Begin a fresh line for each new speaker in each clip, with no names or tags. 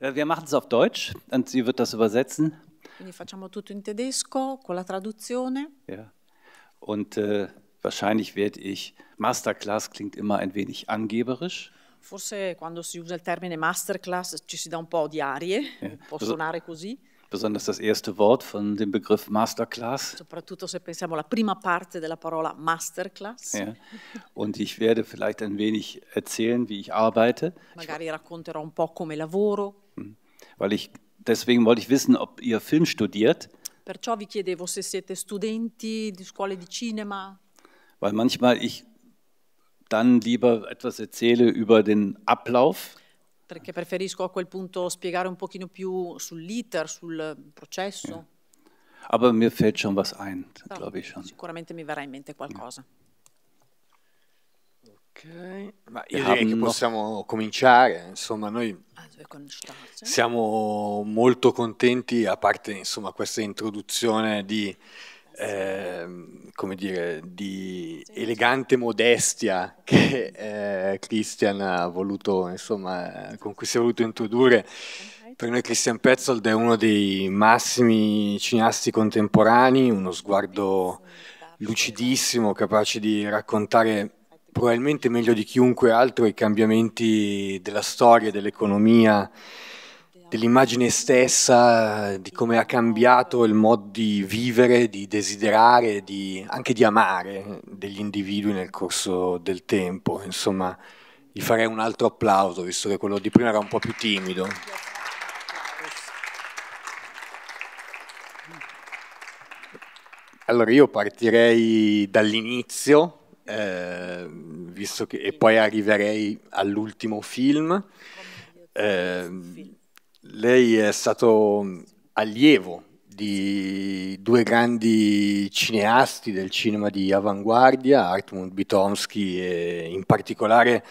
Äh, wir machen es auf Deutsch und sie wird das übersetzen.
Quindi facciamo tutto in tedesco con la traduzione.
Ja. Und äh, wahrscheinlich werde ich Masterclass klingt immer ein wenig angeberisch.
Forse quando si usa il termine masterclass ci si dà un po' di arie, ja. può suonare così.
Besonders das erste Wort von dem Begriff Masterclass.
Soprattutto se pensiamo alla prima parte della parola Masterclass. Ja.
Und ich werde vielleicht ein wenig erzählen, wie ich arbeite.
Magari racconterò un po' come lavoro.
Weil ich, deswegen wollte ich wissen, ob ihr Film studiert.
Perciò vi chiedevo se siete studenti di scuole di cinema.
Weil manchmal ich dann lieber etwas erzähle über den Ablauf.
Perché preferisco a quel punto spiegare un pochino più sull'iter, sul processo. Ja.
Aber mir fällt schon was ein, glaube ich schon.
Sicuramente mi verrà in mente qualcosa. Ja. Ok, ma io direi che
possiamo cominciare, insomma noi ah, siamo molto contenti, a parte insomma questa introduzione di, eh, come dire, di elegante modestia che eh, Christian ha voluto, insomma, con cui si è voluto introdurre. Per noi Christian Petzold è uno dei massimi cineasti contemporanei, uno sguardo lucidissimo, capace di raccontare probabilmente meglio di chiunque altro i cambiamenti della storia, dell'economia, dell'immagine stessa, di come ha cambiato il modo di vivere, di desiderare, di, anche di amare degli individui nel corso del tempo. Insomma, gli farei un altro applauso, visto che quello di prima era un po' più timido. Allora io partirei dall'inizio, eh, visto che, e poi arriverei all'ultimo film. Eh, lei è stato allievo di due grandi cineasti del cinema di avanguardia, Artmund Bitomsky e in particolare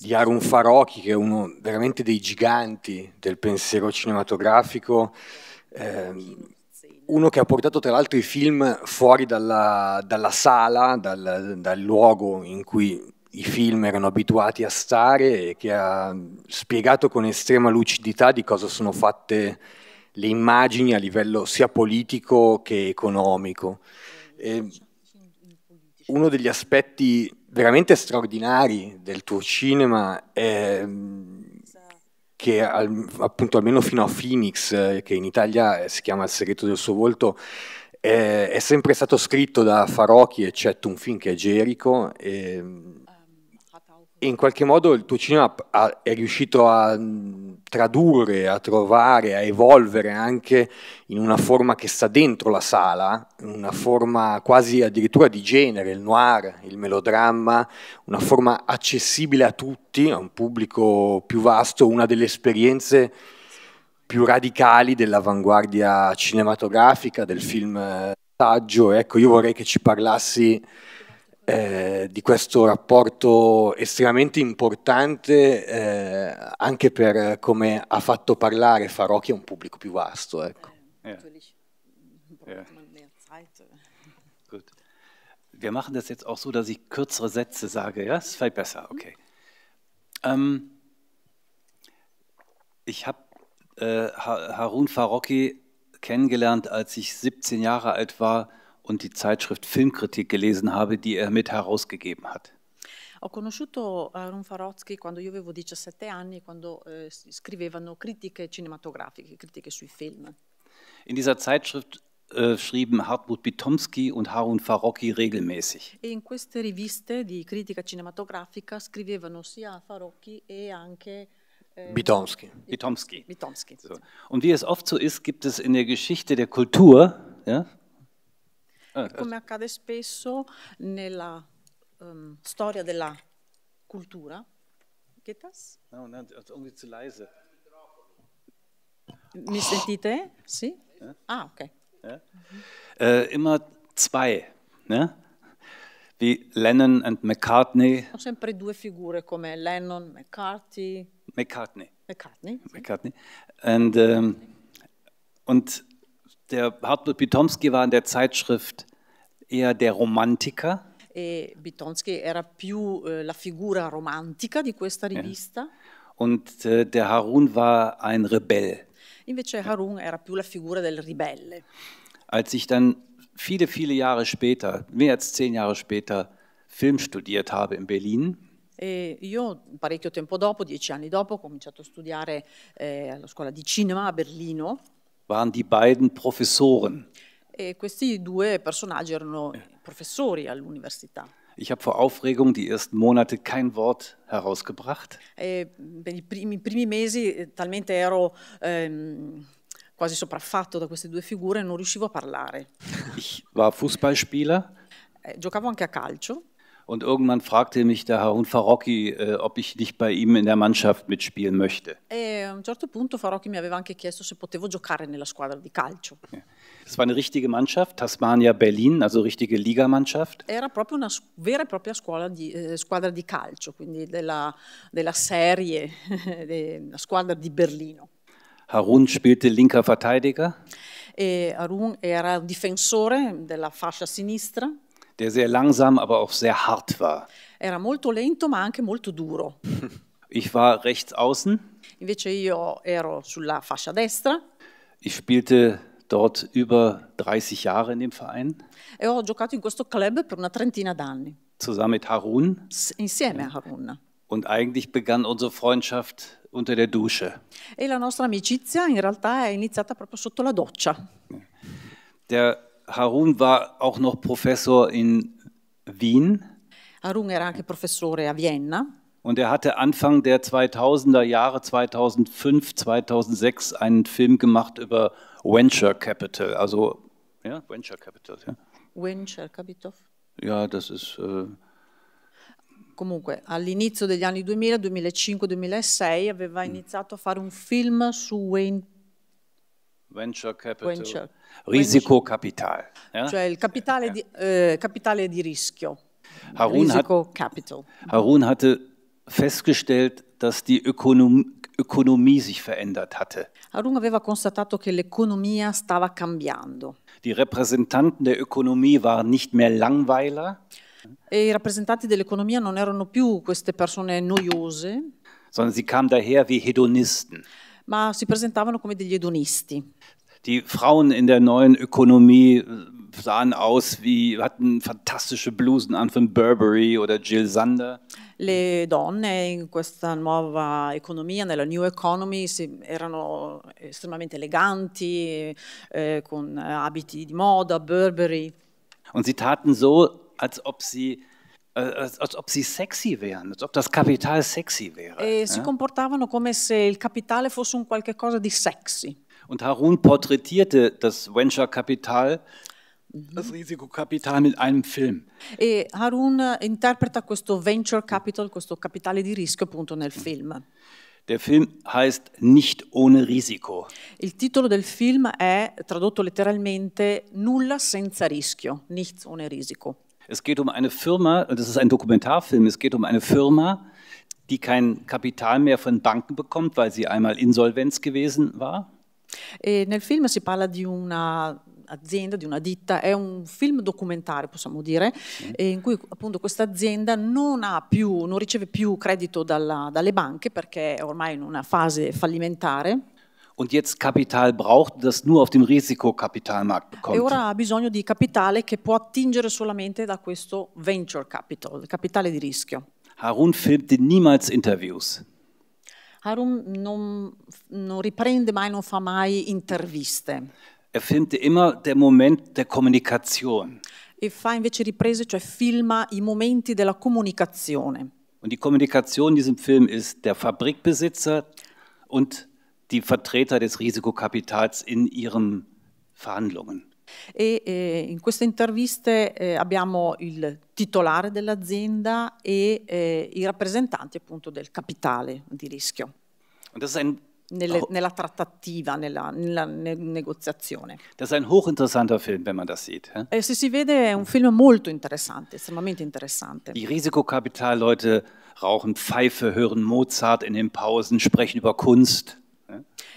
di Arun Farocchi, che è uno veramente dei giganti del pensiero cinematografico, eh, uno che ha portato tra l'altro i film fuori dalla, dalla sala, dal, dal luogo in cui i film erano abituati a stare e che ha spiegato con estrema lucidità di cosa sono fatte le immagini a livello sia politico che economico. E uno degli aspetti veramente straordinari del tuo cinema è mm, che al, appunto almeno fino a Phoenix, eh, che in Italia eh, si chiama Il segreto del suo volto, è, è sempre stato scritto da Farocchi, eccetto un film che è Gerico, e mm, in qualche modo il tuo cinema è riuscito a mm, tradurre, a trovare, a evolvere anche in una forma che sta dentro la sala, una forma quasi addirittura di genere, il noir, il melodramma, una forma accessibile a tutti, a un pubblico più vasto, una delle esperienze più radicali dell'avanguardia cinematografica, del film eh, saggio. Ecco, io vorrei che ci parlassi eh, di questo rapporto estremamente importante eh, anche per come ha fatto parlare Farocchi a un pubblico più vasto. Eh, ecco.
Eh, ja. Ja. Wir machen das jetzt auch so, dass ich kürzere Sätze sage. Ja, ist vielleicht besser. Mhm. Okay. Ähm, ich habe äh, Harun Farocki kennengelernt, als ich 17 Jahre alt war und die Zeitschrift Filmkritik gelesen habe, die er mit herausgegeben hat.
Ho conosciuto Aaron eh, Farozzi quando io avevo 17 anni, quando eh, scrivevano critiche cinematografiche, critiche sui film.
In dieser Zeitschrift äh, schrieben Hartmut Bitomski und Harun Farocki regelmäßig.
E in queste riviste di critica cinematografica scrivevano sia Farocchi e anche äh, eh, Bitomski.
Bitomski. Bitomski. So. Und wie es oft so ist, gibt es in der Geschichte der Kultur ja, Ah, come
certo. accade spesso nella um, storia della cultura.
Getas? No, no, only zu leise.
Mi oh. sentite? Sì? Eh? Ah, ok. Ja? Äh,
eh? eh, immer zwei, ne? wie Lennon und McCartney.
Ho sempre due figure come Lennon, McCarthy. McCartney. McCartney. McCartney.
And, ähm, und Der Hartmut Bitomski war in der Zeitschrift eher der Romantiker.
E Bitomski era più eh, la figura romantica di questa rivista. Ja.
Und äh, der Harun war ein Rebell.
Invece Harun era più la figura del ribelle.
Als ich dann viele, viele Jahre später, mehr als zehn Jahre später, Film studiert habe in Berlin,
E io parecchio tempo dopo, dieci anni dopo, ho cominciato a studiare eh, alla scuola di cinema a Berlino
waren die beiden Professoren.
E questi due personaggi erano professori all'università.
Ich habe vor Aufregung die ersten Monate kein Wort herausgebracht.
E per i primi, primi mesi eh, talmente ero ehm, quasi sopraffatto da queste due figure non riuscivo a parlare.
Ich war Fußballspieler.
Eh, giocavo anche a calcio.
Und irgendwann fragte er mich der Harun Farocchi, eh, äh, ob ich nicht bei ihm in der Mannschaft mitspielen möchte.
E a un certo punto Farocchi mi aveva anche chiesto se potevo giocare nella squadra di calcio.
Es war eine richtige Mannschaft, Tasmania Berlin, also richtige Ligamannschaft.
Era proprio una vera e propria scuola di, eh, squadra di calcio, quindi della, della serie, della squadra di Berlino.
Harun spielte linker Verteidiger.
E Harun era difensore della fascia sinistra.
der sehr langsam, aber auch sehr hart war.
Era molto lento, ma anche molto duro.
Ich war rechts außen.
Invece io ero sulla fascia destra.
Ich spielte dort über 30 Jahre in dem Verein.
E ho giocato in questo club per una trentina d'anni.
Zusammen mit Harun.
insieme a Harun.
Und eigentlich begann unsere Freundschaft unter der Dusche.
E la nostra amicizia in realtà è iniziata proprio sotto la doccia.
Der Harun war auch noch Professor in Wien.
Harun era anche professore a Vienna.
Und er hatte Anfang der 2000er Jahre, 2005, 2006, einen Film gemacht über Venture Capital. Also, ja, Venture Capital. Ja.
Venture Capital?
Ja, das ist. Äh
Comunque, all'inizio degli anni 2000, 2005, 2006, aveva mm. iniziato a fare un film su
Venture Capital, Venture. Risikokapital. Ja? Cioè il
capitale, ja. di, eh, capitale di rischio. Harun, hat,
Harun hatte festgestellt, dass die Ökonom Ökonomie sich verändert hatte.
Harun aveva constatato che l'economia stava cambiando.
Die Repräsentanten der Ökonomie waren nicht mehr Langweiler.
E I rappresentanti dell'economia non erano più queste persone noiose.
Sondern sie kamen daher wie Hedonisten
ma si presentavano come degli edonisti.
Die Frauen in der neuen Ökonomie äh, sahen aus wie, hatten fantastische Blusen an von Burberry oder Jill Sander.
Le donne in questa nuova economia, nella New Economy, erano estremamente eleganti, eh, con abiti di moda, Burberry.
Und sie taten so, als ob sie Äh, als, als ob sie sexy wären, als ob das Kapital sexy wäre. E eh?
comportavano come se il capitale fosse un qualche cosa di sexy.
Und Harun porträtierte das Venture-Kapital mhm. das Risikokapital mit einem Film.
E Harun interpreta questo venture capital, questo capitale di rischio appunto nel film.
Der Film heißt Nicht ohne Risiko.
Il titolo del film è tradotto letteralmente Nulla senza rischio, Nichts ohne
Risiko. Es geht um eine Firma, das ist ein Dokumentarfilm, es geht um eine Firma, die kein Kapital mehr von Banken bekommt, weil sie einmal insolvenz gewesen war.
E nel film si parla di una azienda, di una ditta, è un film documentario possiamo dire, mm. in cui appunto questa azienda non, più, non riceve più credito dalla, dalle banche perché è ormai in una fase fallimentare.
und jetzt Kapital braucht, das nur auf dem Risikokapitalmarkt e bekommt. E ora ha
bisogno di capitale che può attingere solamente da questo venture capital, capitale di rischio.
Harun filmte niemals Interviews.
Harun non, non riprende mai, non fa mai interviste.
Er filmte immer den Moment der Kommunikation.
E fa invece riprese, cioè filma i momenti della comunicazione.
Und die Kommunikation in diesem Film ist der Fabrikbesitzer und der die Vertreter des Risikokapitals in ihren Verhandlungen?
E eh, in queste interviste eh, abbiamo il titolare dell'azienda e eh, i rappresentanti appunto del capitale di rischio. Ein, Nelle, oh, nella trattativa, nella, nella ne negoziazione.
Das ist ein hochinteressanter Film, wenn man das sieht. Eh?
E se si vede è un film molto interessante, estremamente interessante. Die
Risikokapitalleute rauchen Pfeife, hören Mozart in den Pausen, sprechen über Kunst.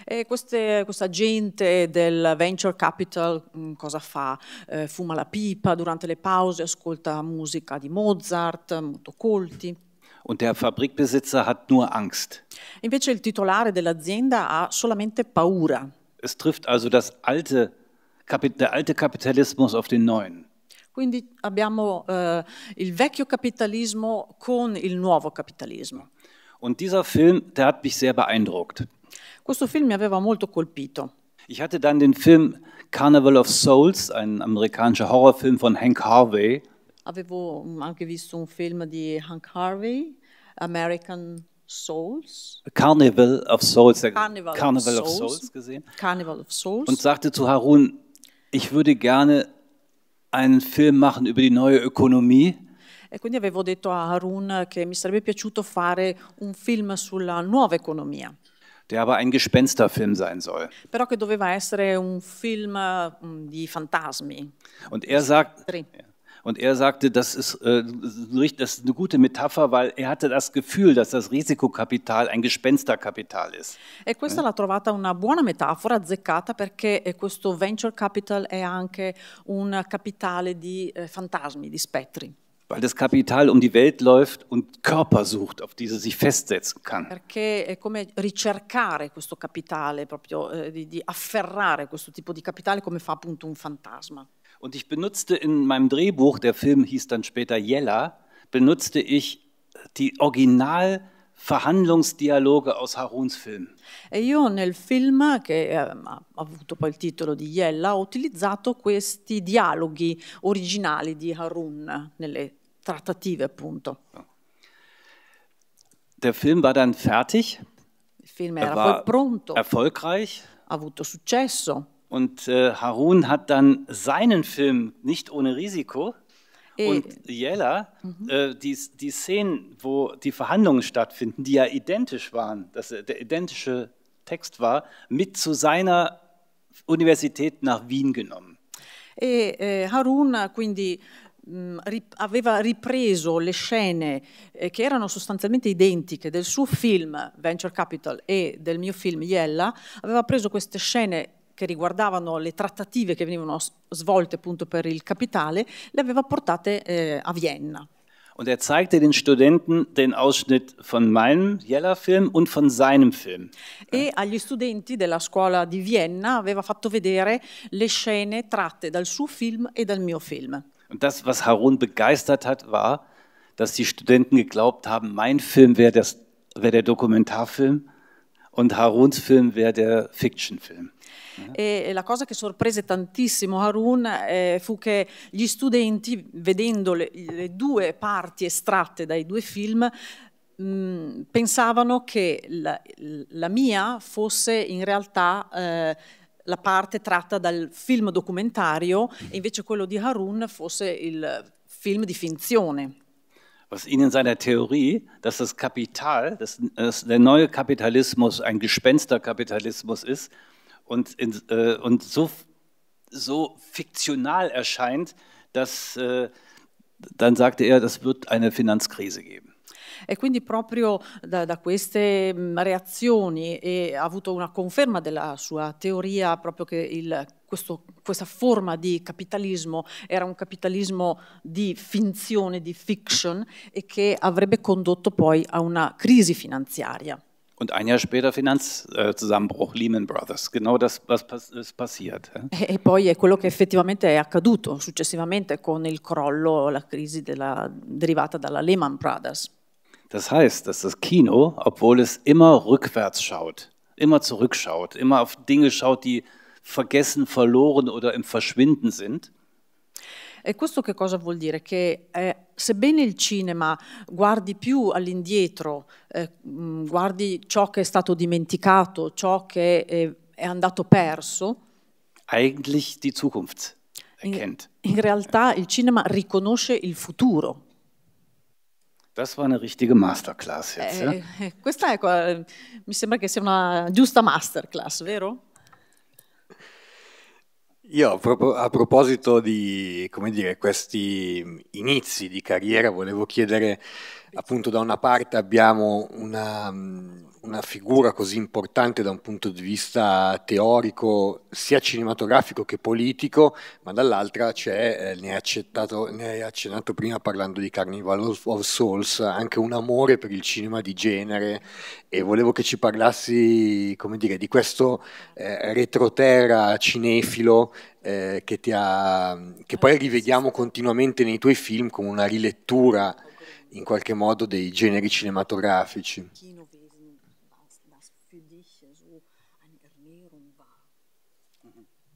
E queste, questa gente del venture capital mh, mm, cosa fa? Eh, fuma la pipa durante le pause, ascolta musica di Mozart, molto colti.
Und der Fabrikbesitzer hat nur Angst.
Invece il titolare dell'azienda ha solamente paura.
Es trifft also das alte, der alte Kapitalismus auf den neuen.
Quindi abbiamo eh, il vecchio capitalismo con il nuovo capitalismo.
Und dieser Film, der hat mich sehr beeindruckt.
Questo film mi aveva molto colpito.
Ich hatte dann den Film Carnival of Souls, ein amerikanischer Horrorfilm von Hank Harvey.
Avevo anche visto un film di Hank Harvey, American Souls.
Carnival of Souls, Carnival, Carnival of, Souls. of, Souls.
gesehen. Carnival of Souls. Und
sagte zu Harun, ich würde gerne einen Film machen über die neue Ökonomie.
E quindi avevo detto a Harun che mi sarebbe piaciuto fare un film sulla nuova economia
der aber ein Gespensterfilm sein soll.
Però che doveva essere un film mm, di fantasmi.
Und er sagt und er sagte, das ist, äh, das ist eine gute Metapher, weil er hatte das Gefühl, dass das Risikokapital ein Gespensterkapital ist.
E questa l'ha trovata una buona metafora, azzeccata, perché eh, questo venture capital è anche un capitale di eh, fantasmi, di spettri
weil das Kapital um die Welt läuft und Körper sucht, auf die es sich festsetzen kann.
Perché è come ricercare questo capitale, proprio eh, di, di afferrare questo tipo di capitale come fa appunto un fantasma.
Und ich benutzte in meinem Drehbuch, der Film hieß dann später Jella, benutzte ich die Original Verhandlungsdialoge aus Haruns Film.
E io nel film che eh, ha avuto poi il titolo di Yella ho utilizzato questi dialoghi originali di Harun nelle trattative appunto.
Der Film war dann fertig. Il film era poi pronto. Erfolgreich. Ha avuto successo. Und äh, Harun hat dann seinen Film nicht ohne Risiko e und Jella mhm. äh, die, die Szenen, wo die Verhandlungen stattfinden, die ja identisch waren, dass der identische Text war, mit zu seiner Universität nach Wien genommen.
E eh, Harun quindi Mm, aveva ripreso le scene eh, che erano sostanzialmente identiche del suo film Venture Capital e del mio film Iella, aveva preso queste scene che riguardavano le trattative che venivano svolte appunto per il capitale, le aveva portate eh, a Vienna.
Und er zeigte den Studenten den Ausschnitt von meinem Jella-Film und von seinem Film.
E agli studenti della scuola di Vienna aveva fatto vedere le scene tratte dal suo film e dal mio film.
Und das, was Harun begeistert hat, war, dass die Studenten geglaubt haben, mein Film wäre wär der Dokumentarfilm und Haruns Film wäre der Fictionfilm.
E, e la cosa che sorprese tantissimo Harun eh, fu che gli studenti, vedendo le, le, due parti estratte dai due film, mh, mm, pensavano che la, la, mia fosse in realtà eh, la parte tratta dal film documentario e invece quello di Harun fosse il film di finzione.
Was ihn in seiner Theorie, dass das Kapital, dass, dass der neue Kapitalismus ein Gespensterkapitalismus ist und, in, äh, und so, so fiktional erscheint, dass äh, dann sagte er, das wird eine Finanzkrise geben. E quindi proprio da,
da queste reazioni ha avuto una conferma della sua teoria proprio che il questo, questa forma di capitalismo era un capitalismo di finzione, di fiction e che avrebbe condotto poi a una crisi finanziaria.
Und ein Jahr später Finanzzusammenbruch, Lehman Brothers. Genau das, was ist passiert.
E poi è quello che effettivamente è accaduto successivamente con il crollo, la crisi della, derivata dalla Lehman Brothers.
Das heißt, dass das Kino, obwohl es immer rückwärts schaut, immer zurückschaut, immer auf Dinge schaut, die vergessen, verloren oder im Verschwinden sind,
E questo che cosa vuol dire? Che eh, sebbene il cinema guardi più all'indietro, eh, mm, guardi ciò che è stato dimenticato, ciò che eh, è andato perso,
eigentlich die Zukunft
erkennt. In, in realtà il cinema riconosce il futuro.
Das war eine richtige masterclass jetzt. Eh, ja?
Eh, questa è, qua, eh, mi sembra che sia una giusta masterclass, vero?
Io a proposito di dire, questi inizi di carriera volevo chiedere appunto da una parte abbiamo una, una, figura così importante da un punto di vista teorico, sia cinematografico che politico, ma dall'altra c'è, eh, ne, hai accennato prima parlando di Carnival of, Souls, anche un amore per il cinema di genere e volevo che ci parlassi, come dire, di questo eh, retroterra cinefilo eh, che, ha, che poi rivediamo continuamente nei tuoi film con una rilettura in qualche modo dei generi cinematografici.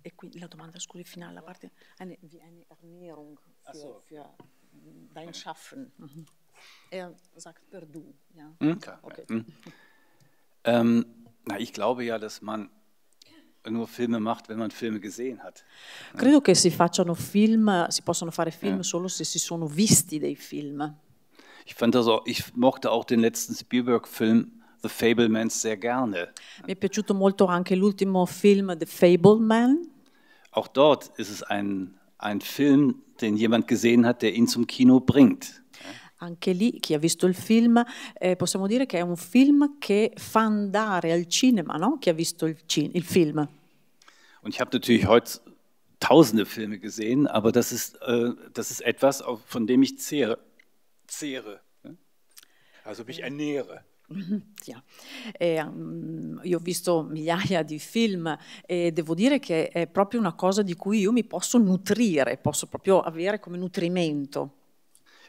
E quindi la domanda, scusi, finale, la parte... Eine, wie eine Ernährung für, für dein Schaffen. Mhm. Er sagt per du. Ja? Hm? Okay. okay.
Hm. okay. Ähm, na, ich glaube ja, dass man nur Filme macht, wenn man Filme gesehen hat.
Credo che si facciano film, si possono fare film yeah. solo se si sono visti dei film.
Ich fand das auch, ich mochte auch den letzten Spielberg-Film The Fablemans sehr gerne.
Mi è piaciuto molto anche l'ultimo film The Fableman.
Auch dort ist es ein, ein Film, den jemand gesehen hat, der ihn zum Kino bringt.
Anche lì chi ha visto il film eh, possiamo dire che è un film che fa andare al cinema, no? Chi ha visto il, il film.
Und ich habe natürlich heute tausende Filme gesehen, aber das ist, äh, das ist etwas, von dem ich zehre. zehre, also mich äh. ernähre.
Yeah. E, um, io ho visto migliaia di film e devo dire che è proprio una cosa di cui io mi posso nutrire, posso proprio avere come nutrimento.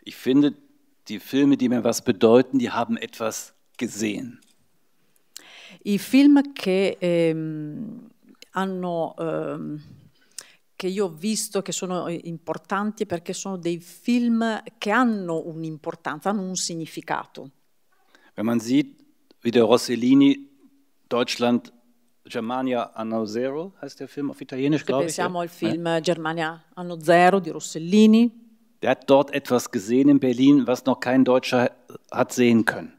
Ich finde, die Filme, die mir was bedeuten, die haben etwas gesehen.
I film che ehm, hanno... Ehm, che io ho visto che sono eh, importanti perché sono dei film che hanno un'importanza, hanno un significato.
Wenn man sieht, wie der Rossellini Deutschland Germania Anno Zero heißt der Film auf Italienisch, glaube ich. Pensiamo al film
eh? Germania Anno Zero di Rossellini.
Der hat dort etwas gesehen in Berlin, was noch kein Deutscher hat sehen können.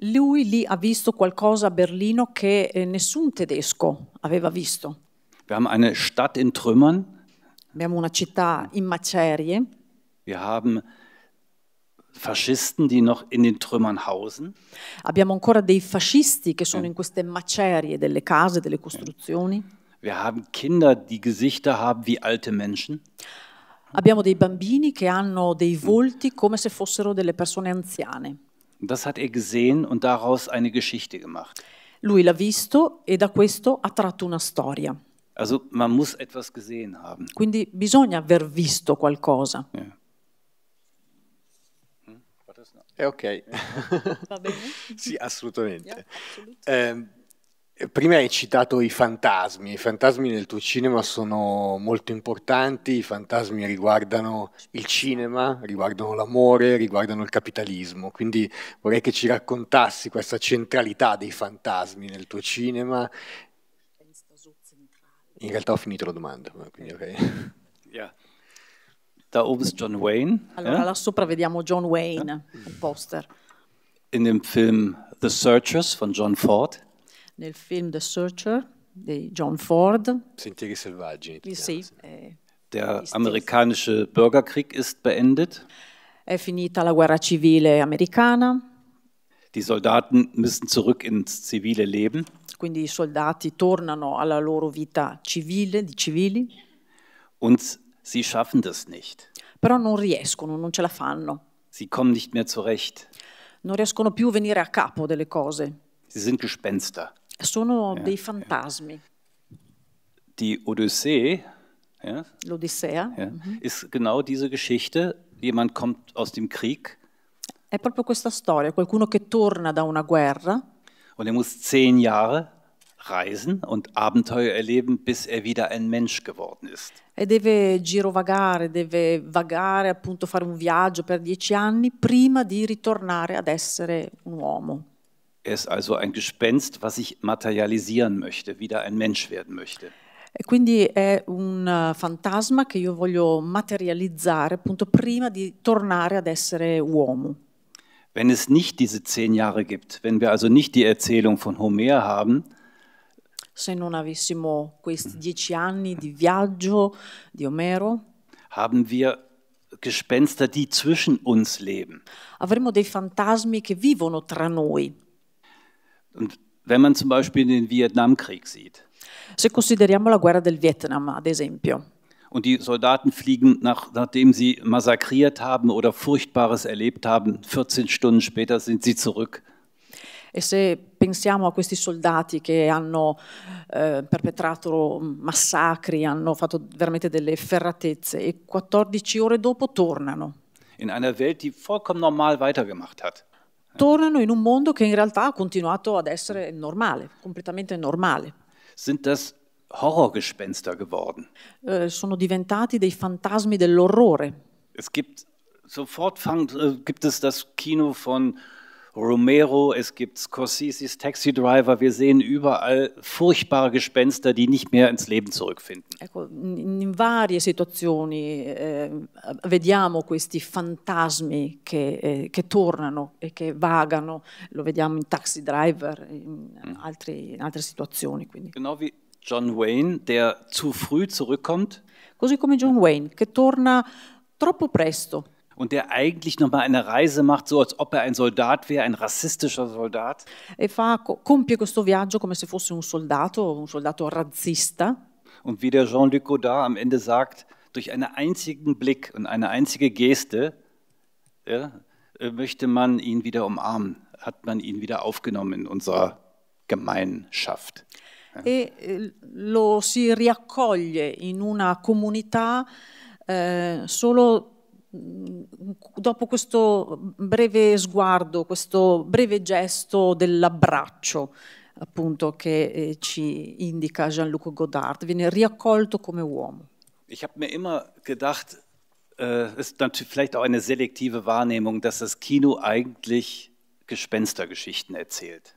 Lui lì ha visto qualcosa a Berlino che eh, nessun tedesco aveva visto.
Wir haben eine Stadt in Trümmern.
Abbiamo una città in macerie.
Wir haben Faschisten, die noch in den Trümmern hausen.
Abbiamo ancora dei fascisti che sono in queste macerie delle case, delle costruzioni.
Wir haben Kinder, die Gesichter haben wie alte Menschen.
Abbiamo dei bambini che hanno dei volti come se fossero delle persone anziane.
Das hat er gesehen und daraus eine Geschichte gemacht.
Lui l'ha visto e da questo ha tratto una storia.
Also man muss etwas gesehen haben.
Quindi bisogna aver visto qualcosa. Yeah.
Hmm?
È ok. Va bene? sì, assolutamente. Yeah, Eh, prima hai citato i fantasmi. I fantasmi nel tuo cinema sono molto importanti. I fantasmi riguardano il cinema, riguardano l'amore, riguardano il capitalismo. Quindi vorrei che ci raccontassi questa centralità dei fantasmi nel tuo cinema in realtà ho finito la domanda, quindi ok. Yeah. Da oben ist John Wayne.
Allora, eh? là sopra vediamo John Wayne, eh? il mm. poster.
In dem Film The Searchers von John Ford.
Nel film The Searcher di John Ford.
Sentieri selvaggi.
sì. sì. Eh,
Der amerikanische Bürgerkrieg ist beendet.
È finita la guerra civile americana.
Die Soldaten müssen zurück ins zivile Leben.
Quindi i soldati tornano alla loro vita civile, di civili.
Und sie schaffen das nicht.
Però non riescono, non ce la fanno.
Sie kommen nicht mehr zurecht.
Non riescono più venire a capo delle cose.
Sie sind Gespenster.
Sono ja, dei fantasmi. Ja.
Die Odyssee, ja,
L'Odissea,
ja, mhm. ist genau diese Geschichte. Jemand kommt aus dem Krieg
è proprio questa storia, qualcuno che torna da una guerra.
Und er muss zehn Jahre reisen und Abenteuer erleben, bis er wieder ein Mensch geworden ist.
E deve girovagare, deve vagare, appunto fare un viaggio per dieci anni prima di ritornare ad essere un uomo.
Er ist also ein Gespenst, was ich materialisieren möchte, wieder ein Mensch werden möchte.
E quindi è un eh, fantasma che io voglio materializzare appunto prima di tornare ad essere uomo.
Wenn es nicht diese zehn Jahre gibt, wenn wir also nicht die Erzählung von Homer haben,
se non avessimo questi dieci anni di viaggio di Omero,
haben wir Gespenster, die zwischen uns leben. Avremo dei fantasmi che vivono tra noi. Und wenn man zum Beispiel den Vietnamkrieg sieht.
Se consideriamo la guerra del Vietnam, ad esempio
und die Soldaten fliegen, nach, nachdem sie massakriert haben oder Furchtbares erlebt haben, 14 Stunden später sind sie zurück.
E se pensiamo a questi soldati che hanno eh, perpetrato massacri, hanno fatto veramente delle ferratezze e 14 ore dopo tornano.
In einer Welt, die vollkommen normal weitergemacht hat.
Tornano in un mondo che in realtà ha continuato ad essere normale, completamente normale.
Sind das Horrorgespenster geworden.
Eh, sono diventati dei fantasmi dell'orrore.
Es gibt sofort fang, äh, gibt es das Kino von Romero, es gibt Scorsese's Taxi Driver, wir sehen überall furchtbare Gespenster, die nicht mehr ins Leben zurückfinden. Ecco,
in varie situazioni eh, vediamo questi fantasmi che, eh, che, tornano e che vagano, lo vediamo in Taxi Driver, in, mm. altri, in altre situazioni.
Quindi. Genau wie John Wayne, der zu früh zurückkommt. Così come John Wayne, che torna troppo presto. Und der eigentlich nochmal eine Reise macht, so als ob er ein Soldat wäre, ein rassistischer Soldat. E fa, compie questo viaggio come se fosse un soldato, un soldato razzista. Und wie der Jean-Luc Godard am Ende sagt, durch einen einzigen Blick und eine einzige Geste ja, äh, möchte man ihn wieder umarmen, hat man ihn wieder aufgenommen in unserer Gemeinschaft.
e eh, lo si riaccoglie in una comunità eh, solo mm, dopo questo breve sguardo, questo breve gesto dell'abbraccio appunto che eh, ci indica Jean-Luc Godard, viene riaccolto come uomo.
Ich habe mir immer gedacht, äh, ist natürlich vielleicht auch eine selektive Wahrnehmung, dass das Kino eigentlich Gespenstergeschichten erzählt.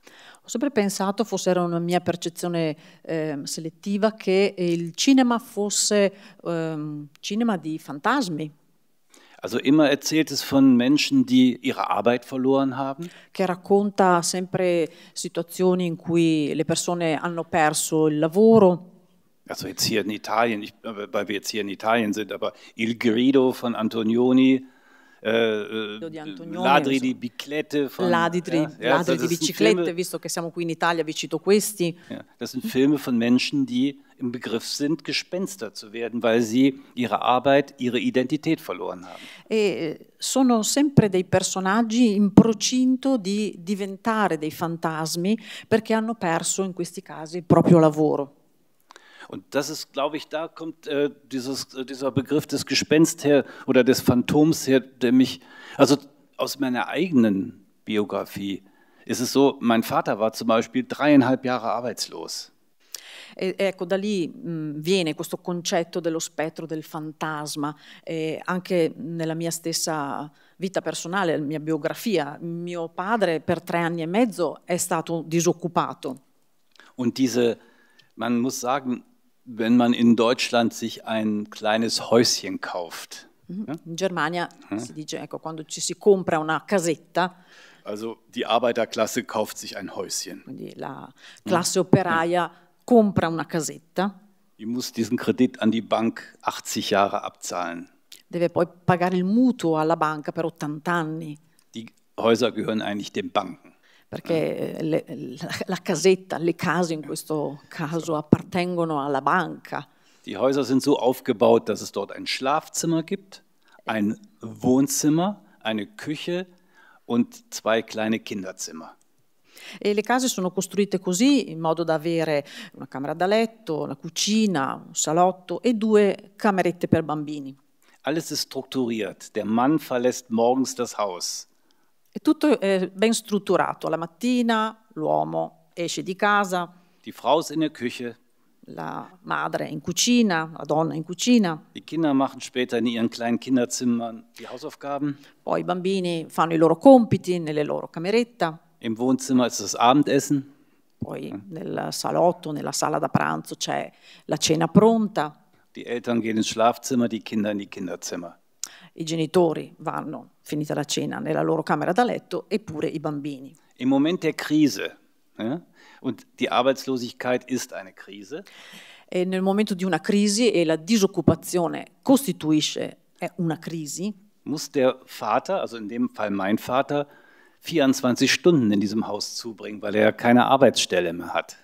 Ho sempre pensato, forse era una mia percezione eh, selettiva, che il cinema fosse eh, cinema di fantasmi.
Also immer erzählt es von Menschen, die ihre Arbeit verloren haben.
Che racconta sempre situazioni in cui le persone hanno perso il lavoro.
Also jetzt hier in Italien, ich, äh, weil wir jetzt hier in Italien sind, aber Il Grido von Antonioni. Eh, eh, eh, ladri di biciclette. Von, ladri, ja, ja, ladri di biciclette, Filme,
visto che siamo qui in Italia, vi cito questi. Ja,
das sind Filme von Menschen, die im Begriff sind, Gespenster zu werden, weil sie ihre Arbeit, ihre Identität verloren haben.
E eh, sono sempre dei personaggi in procinto di diventare dei fantasmi perché hanno perso in questi casi il proprio
lavoro. Und das ist, glaube ich, da kommt äh, dieses, äh, dieser Begriff des Gespenst her oder des Phantoms her, der mich, also aus meiner eigenen Biografie ist es so, mein Vater war zum Beispiel dreieinhalb Jahre arbeitslos.
E, ecco, da lì mm, viene questo concetto dello spettro, del fantasma, eh, anche nella mia stessa vita personale, nella mia biografia. Mio padre per tre anni e mezzo è stato disoccupato.
Und diese, man muss sagen, wenn man in Deutschland sich ein kleines Häuschen kauft.
Mhm. In Germania hm? si dice, ecco, quando ci si compra una casetta.
Also die Arbeiterklasse kauft sich ein Häuschen. Quindi la hm?
classe hm? operaia hm? compra una casetta.
Die muss diesen Kredit an die Bank 80 Jahre abzahlen.
Deve poi pagare il mutuo alla banca per 80 anni.
Die Häuser gehören eigentlich den Banken
perché eh, le, la, la, casetta, le case in questo caso appartengono alla banca.
Die Häuser sind so aufgebaut, dass es dort ein Schlafzimmer gibt, ein Wohnzimmer, eine Küche und zwei kleine Kinderzimmer.
E le case sono costruite così in modo da avere una camera da letto, una cucina, un salotto e due camerette per bambini.
Alles ist strukturiert. Der Mann verlässt morgens das Haus.
È tutto eh, ben strutturato. La mattina
l'uomo esce di casa. Die Frau ist in der Küche. La madre in cucina, la donna in cucina. Die Kinder machen später in ihren kleinen Kinderzimmern die Hausaufgaben. Poi i bambini fanno i loro compiti nelle loro camerette. Im Wohnzimmer ist das Abendessen. Poi
nel salotto, nella sala da pranzo c'è la cena pronta.
Die Eltern gehen ins Schlafzimmer, die Kinder in die Kinderzimmer.
i genitori vanno, finita la cena, nella loro camera da letto, eppure i bambini.
Im Moment der Krise, ja? und die Arbeitslosigkeit ist eine Krise.
E nel momento di una crisi e la disoccupazione costituisce una crisi.
Muss der Vater, also in dem Fall mein Vater, 24 Stunden in diesem Haus zubringen, weil er keine Arbeitsstelle mehr hat.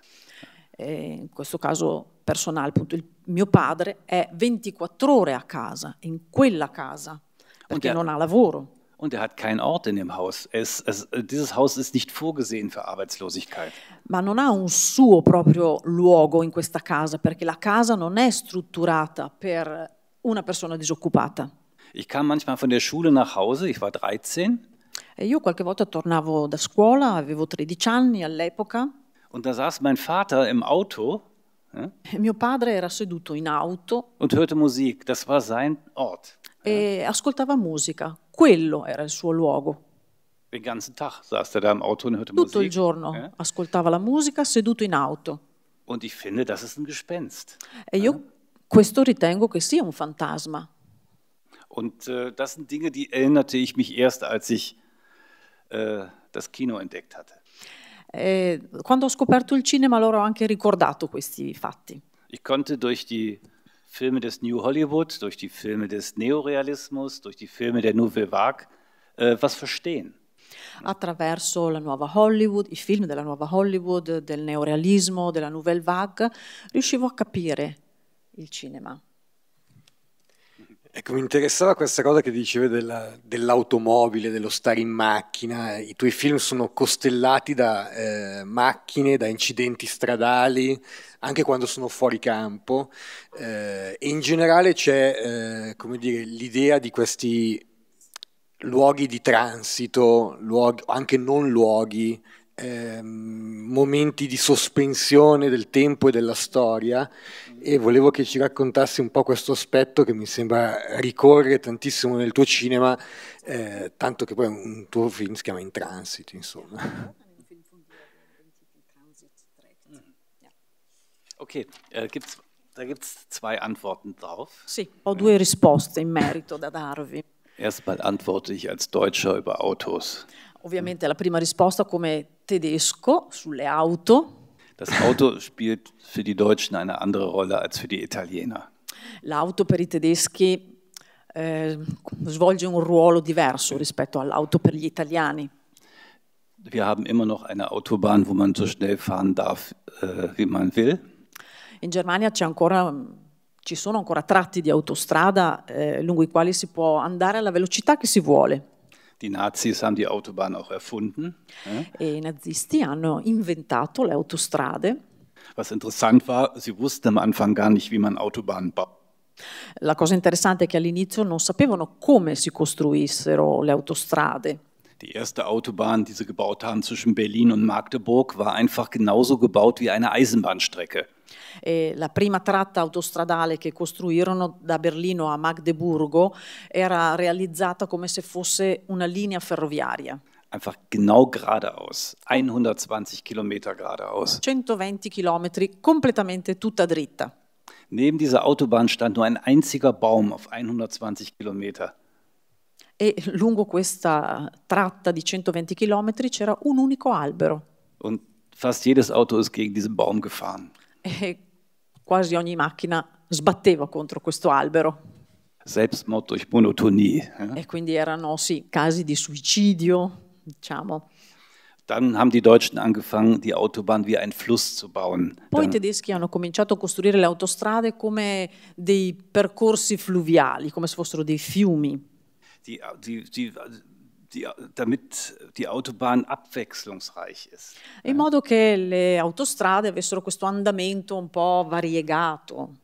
E in questo
caso personale, appunto il mio padre è 24 ore a casa, in quella casa, perché er, non ha lavoro.
Und er hat keinen Ort in dem Haus. Es, es, dieses Haus ist nicht vorgesehen für Arbeitslosigkeit.
Ma non ha un suo proprio luogo in questa casa, perché la casa non è strutturata per una persona disoccupata.
Ich kam manchmal von der Schule nach Hause, ich war 13.
E io qualche volta tornavo da scuola, avevo 13 anni all'epoca.
Und da saß mein Vater im Auto eh?
Mio padre era seduto in auto.
Und hörte Musik, das war sein Ort.
E ascoltava musica, quello era il suo luogo.
Den ganzen Tag saß er da im Auto und hörte Tutto Musik. il
giorno eh? ascoltava la musica seduto in auto.
Und ich finde, das ist ein
Gespenst. E io questo ritengo che sia un fantasma.
Und äh, das sind Dinge, die erinnerte ich mich erst, als ich äh, das Kino entdeckt hatte
eh, quando ho scoperto il cinema loro ho anche ricordato questi fatti.
Ich konnte durch die Filme des New Hollywood, durch die Filme des Neorealismus, durch die Filme der Nouvelle Vague eh, was verstehen.
Attraverso la nuova Hollywood, i film della nuova Hollywood, del neorealismo, della Nouvelle Vague, riuscivo a capire il cinema.
Ecco, mi interessava questa cosa che dicevi della, dell'automobile, dello stare in macchina. I tuoi film sono costellati da eh, macchine, da incidenti stradali, anche quando sono fuori campo. Eh, e in generale c'è, eh, come dire, l'idea di questi luoghi di transito, luoghi, anche non luoghi, eh, momenti di sospensione del tempo e della storia e volevo che ci raccontassi un po' questo aspetto che mi sembra ricorre tantissimo nel tuo cinema, eh, tanto che poi un tuo film si chiama In Transit, insomma.
Ok, uh, gibt's, da gibt es zwei Antworten drauf.
Sì, ho due risposte in merito da darvi.
Erstmal antworte ich als Deutscher über Autos.
Ovviamente la prima risposta come tedesco sulle auto.
Das Auto spielt für die Deutschen eine andere Rolle als für die Italiener.
L'auto per i tedeschi eh, svolge un ruolo diverso rispetto all'auto per gli italiani.
Wir haben immer noch eine Autobahn, wo man so schnell fahren darf, eh, wie man will.
In Germania ancora, ci sono ancora tratti di autostrada eh, lungo i quali si può andare alla velocità che si
vuole. Die Nazis haben die Autobahn auch erfunden. E I
nazisti hanno inventato le autostrade.
Was interessant war, sie wussten am Anfang gar nicht, wie man Autobahnen baut. La
cosa interessante è che all'inizio non sapevano come si costruissero le autostrade.
Die erste Autobahn, die sie gebaut haben zwischen Berlin und Magdeburg, war einfach genauso gebaut wie eine Eisenbahnstrecke.
Eh, la prima tratta autostradale che costruirono da Berlino a Magdeburgo era realizzata come se fosse una linea ferroviaria.
Einfach genau geradeaus, 120 Kilometer geradeaus. 120 Kilometri, completamente tutta dritta. Neben dieser Autobahn stand nur ein einziger Baum auf 120 Kilometer. e
lungo questa tratta di 120 km c'era un unico albero.
Und fast jedes Auto ist gegen diesen Baum gefahren.
E quasi ogni macchina sbatteva contro questo albero.
Selbstmord durch Monotonie.
Eh? E quindi erano sì, casi di suicidio, diciamo.
Dann haben die Deutschen angefangen, die Autobahn wie ein Fluss zu bauen. Poi Dann i
tedeschi hanno cominciato a costruire le autostrade come dei percorsi fluviali, come se fossero dei fiumi.
die, die, die, die, damit die Autobahn abwechslungsreich ist.
Ne? In modo che le autostrade avessero questo andamento un po' variegato.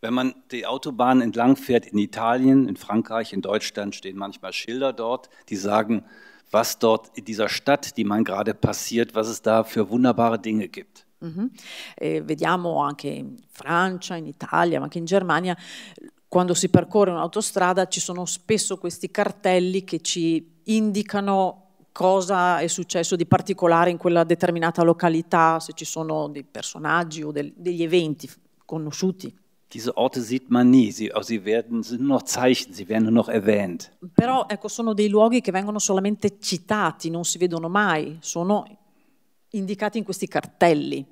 Wenn man die Autobahn entlang fährt in Italien, in Frankreich, in Deutschland, stehen manchmal Schilder dort, die sagen, was dort in dieser Stadt, die man gerade passiert, was es da für wunderbare Dinge gibt.
Mm -hmm. vediamo anche in Francia, in Italia, ma anche in Germania quando si percorre un'autostrada ci sono spesso questi cartelli che ci indicano cosa è successo di particolare in quella determinata località, se ci sono dei personaggi o del, degli eventi conosciuti.
Diese Orte sieht man nie, sie, sie werden, sind nur Zeichen, sie werden nur noch erwähnt.
Però ecco, sono dei luoghi che vengono solamente citati, non si vedono mai, sono indicati in questi cartelli.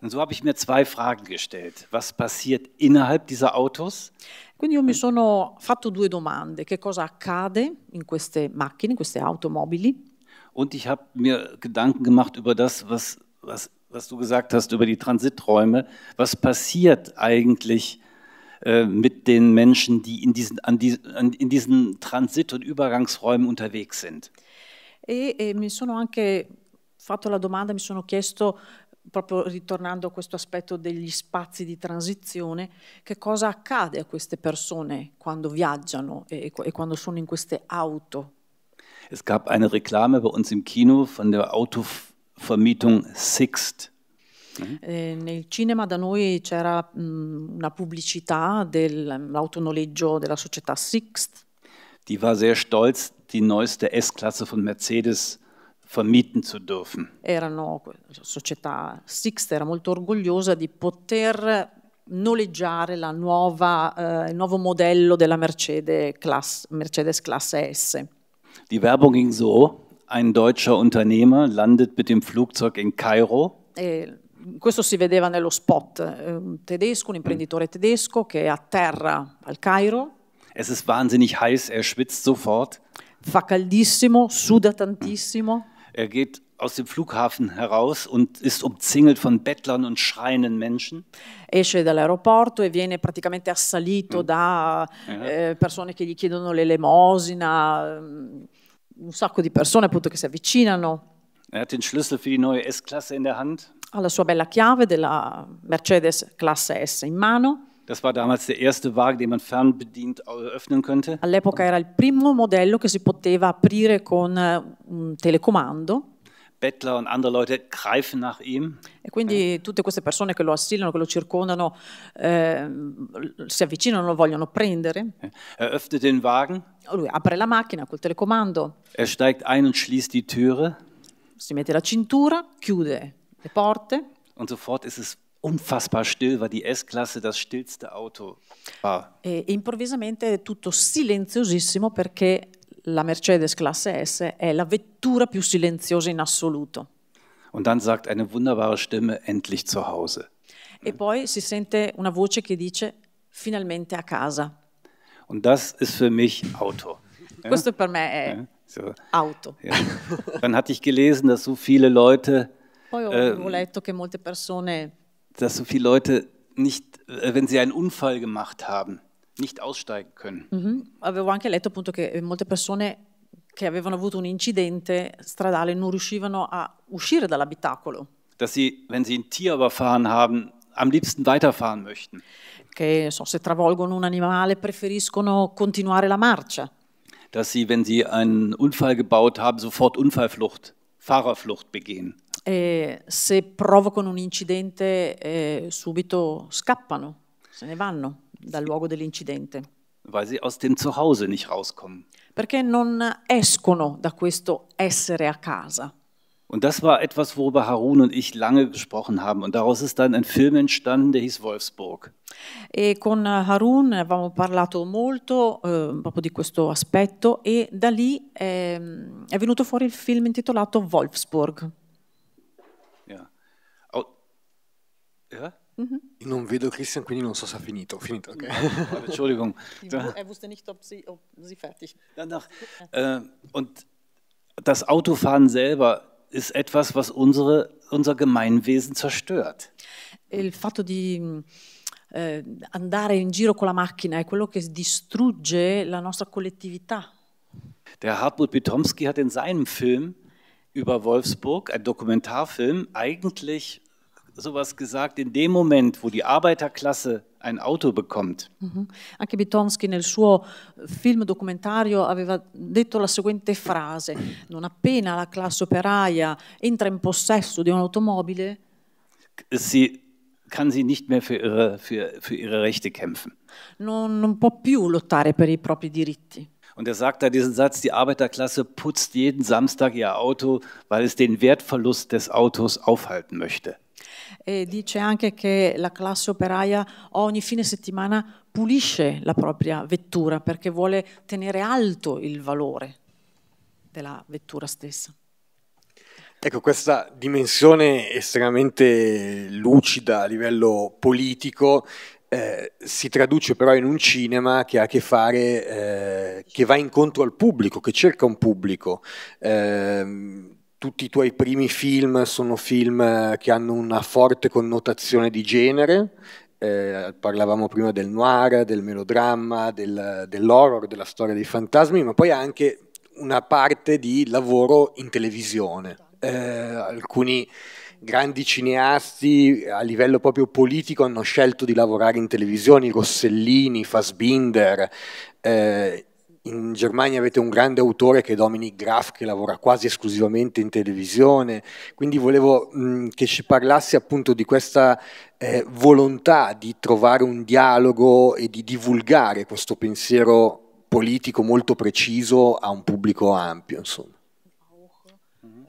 Und so habe ich mir zwei Fragen gestellt. Was passiert innerhalb dieser Autos?
Quindi io mi sono fatto due domande. Che cosa accade in queste macchine, in queste automobili?
Und ich habe mir Gedanken gemacht über das, was, was, was du gesagt hast, über die Transiträume. Was passiert eigentlich äh, mit den Menschen, die in diesen, an die, an, in diesen Transit- und Übergangsräumen unterwegs sind?
E, e mi sono anche fatto la domanda, mi sono chiesto proprio ritornando a questo aspetto degli spazi di transizione, che cosa accade a queste persone quando viaggiano e, e quando sono in queste auto?
Es gab eine Reklame bei uns im Kino von der Autovermietung Sixt. Mhm.
Eh, nel cinema da noi c'era una pubblicità dell'autonoleggio della società Sixt.
Die war sehr stolz, die neueste S-Klasse von Mercedes vermieten zu dürfen.
Erano società Sixt era molto orgogliosa di poter noleggiare nuova, eh, il nuovo modello della Mercedes Class, Mercedes Classe S.
Die Werbung ging so: Ein deutscher Unternehmer landet mit dem Flugzeug in Kairo.
E questo si vedeva nello spot, eh, un tedesco, un imprenditore tedesco che atterra al Cairo.
Es ist wahnsinnig heiß, er schwitzt sofort. Fa
caldissimo, suda tantissimo.
Er geht aus dem Flughafen heraus und ist umzingelt von Bettlern und schreienden Menschen.
Esce dall'aeroporto e viene praticamente assalito mm. da yeah. eh, persone che gli chiedono l'elemosina, mm, un sacco di persone appunto che si avvicinano.
Er hat den Schlüssel für die neue S-Klasse in der Hand.
Ha la sua bella chiave della Mercedes classe S in mano.
Das war damals der erste Wagen, den man fernbedient öffnen konnte.
All'epoca era il primo modello che si poteva aprire con eh, un telecomando.
Bettler und andere Leute greifen nach ihm.
E quindi äh. tutte queste persone che lo assillano, che lo circondano, eh, si avvicinano, lo vogliono prendere. Äh.
Er öffnet den Wagen.
Lui apre la macchina col telecomando.
Er steigt ein und schließt die Türe. Si mette la cintura, chiude le porte. Und sofort ist es unfassbar still, weil die S-Klasse das stillste Auto war.
E improvvisamente è tutto silenziosissimo perché la Mercedes Klasse S è la vettura più silenziosa in assoluto.
Und dann sagt eine wunderbare Stimme endlich zu Hause.
E poi si sente una voce che dice finalmente a casa.
Und das ist für mich Auto. Questo per me è so. Auto. Ja. Dann hatte ich gelesen, dass so viele Leute Poi ho, eh, ho letto
che molte persone
dass so viele Leute nicht, äh, wenn sie einen Unfall gemacht haben, nicht aussteigen können.
mm Avevo anche letto appunto che molte persone che avevano avuto un incidente stradale non riuscivano a uscire dall'abitacolo.
Dass sie, wenn sie ein Tier überfahren haben, am liebsten weiterfahren möchten. Che
so, se travolgono un animale preferiscono continuare la marcia.
Dass sie, wenn sie einen Unfall gebaut haben, sofort Unfallflucht, Fahrerflucht begehen.
eh, se provocano un incidente eh, subito scappano, se ne vanno dal luogo dell'incidente.
Weil sie aus dem Zuhause nicht rauskommen.
Perché non escono da questo essere a casa.
Und das war etwas, worüber Harun und ich lange gesprochen haben. Und daraus ist dann ein Film entstanden, der hieß Wolfsburg.
E con Harun avevamo parlato molto eh, proprio di questo aspetto e da lì eh, è venuto fuori il film intitolato Wolfsburg.
Mhm. Non vedo Christian, quindi non so se ha finito. finito, ok. Ja. Entschuldigung. Er
wusste nicht, ob sie, ob sie fertig Danach,
äh, Und das Autofahren selber ist etwas, was unsere, unser Gemeinwesen zerstört.
Il fatto di eh, andare in giro con la macchina è quello che distrugge la nostra collettività.
Der Hartmut Bitomski hat in seinem Film über Wolfsburg, ein Dokumentarfilm, eigentlich sowas gesagt, in dem Moment, wo die Arbeiterklasse ein auto bekommt.
Mm-hmm. Anche Bitonsky nel suo film documentario aveva detto la seguente frase, non appena la classe operaia entra in possesso di un'automobile,
sie kann sie nicht mehr für ihre, für, für ihre Rechte kämpfen.
Non, non può più lottare per i propri diritti.
Und er sagt da diesen Satz, die Arbeiterklasse putzt jeden Samstag ihr Auto, weil es den Wertverlust des Autos aufhalten möchte.
e dice anche che la classe operaia ogni fine settimana pulisce la propria vettura perché vuole tenere alto il valore della vettura stessa.
Ecco, questa dimensione estremamente lucida a livello politico eh, si traduce però in un cinema che ha a che fare, eh, che va incontro al pubblico, che cerca un pubblico. Eh, tutti i tuoi primi film sono film eh, che hanno una forte connotazione di genere. Eh, parlavamo prima del noir, del melodramma, del, dell'horror, della storia dei fantasmi, ma poi anche una parte di lavoro in televisione. Eh, alcuni grandi cineasti a livello proprio politico hanno scelto di lavorare in televisione, Rossellini, Fassbinder, eh, in Germania avete un grande autore che è Dominic Graf che lavora quasi esclusivamente in televisione, quindi volevo mh, mm, che ci parlassi appunto di questa eh, volontà di trovare un dialogo e di divulgare questo pensiero politico molto preciso a un pubblico ampio. Insomma. Mm-hmm.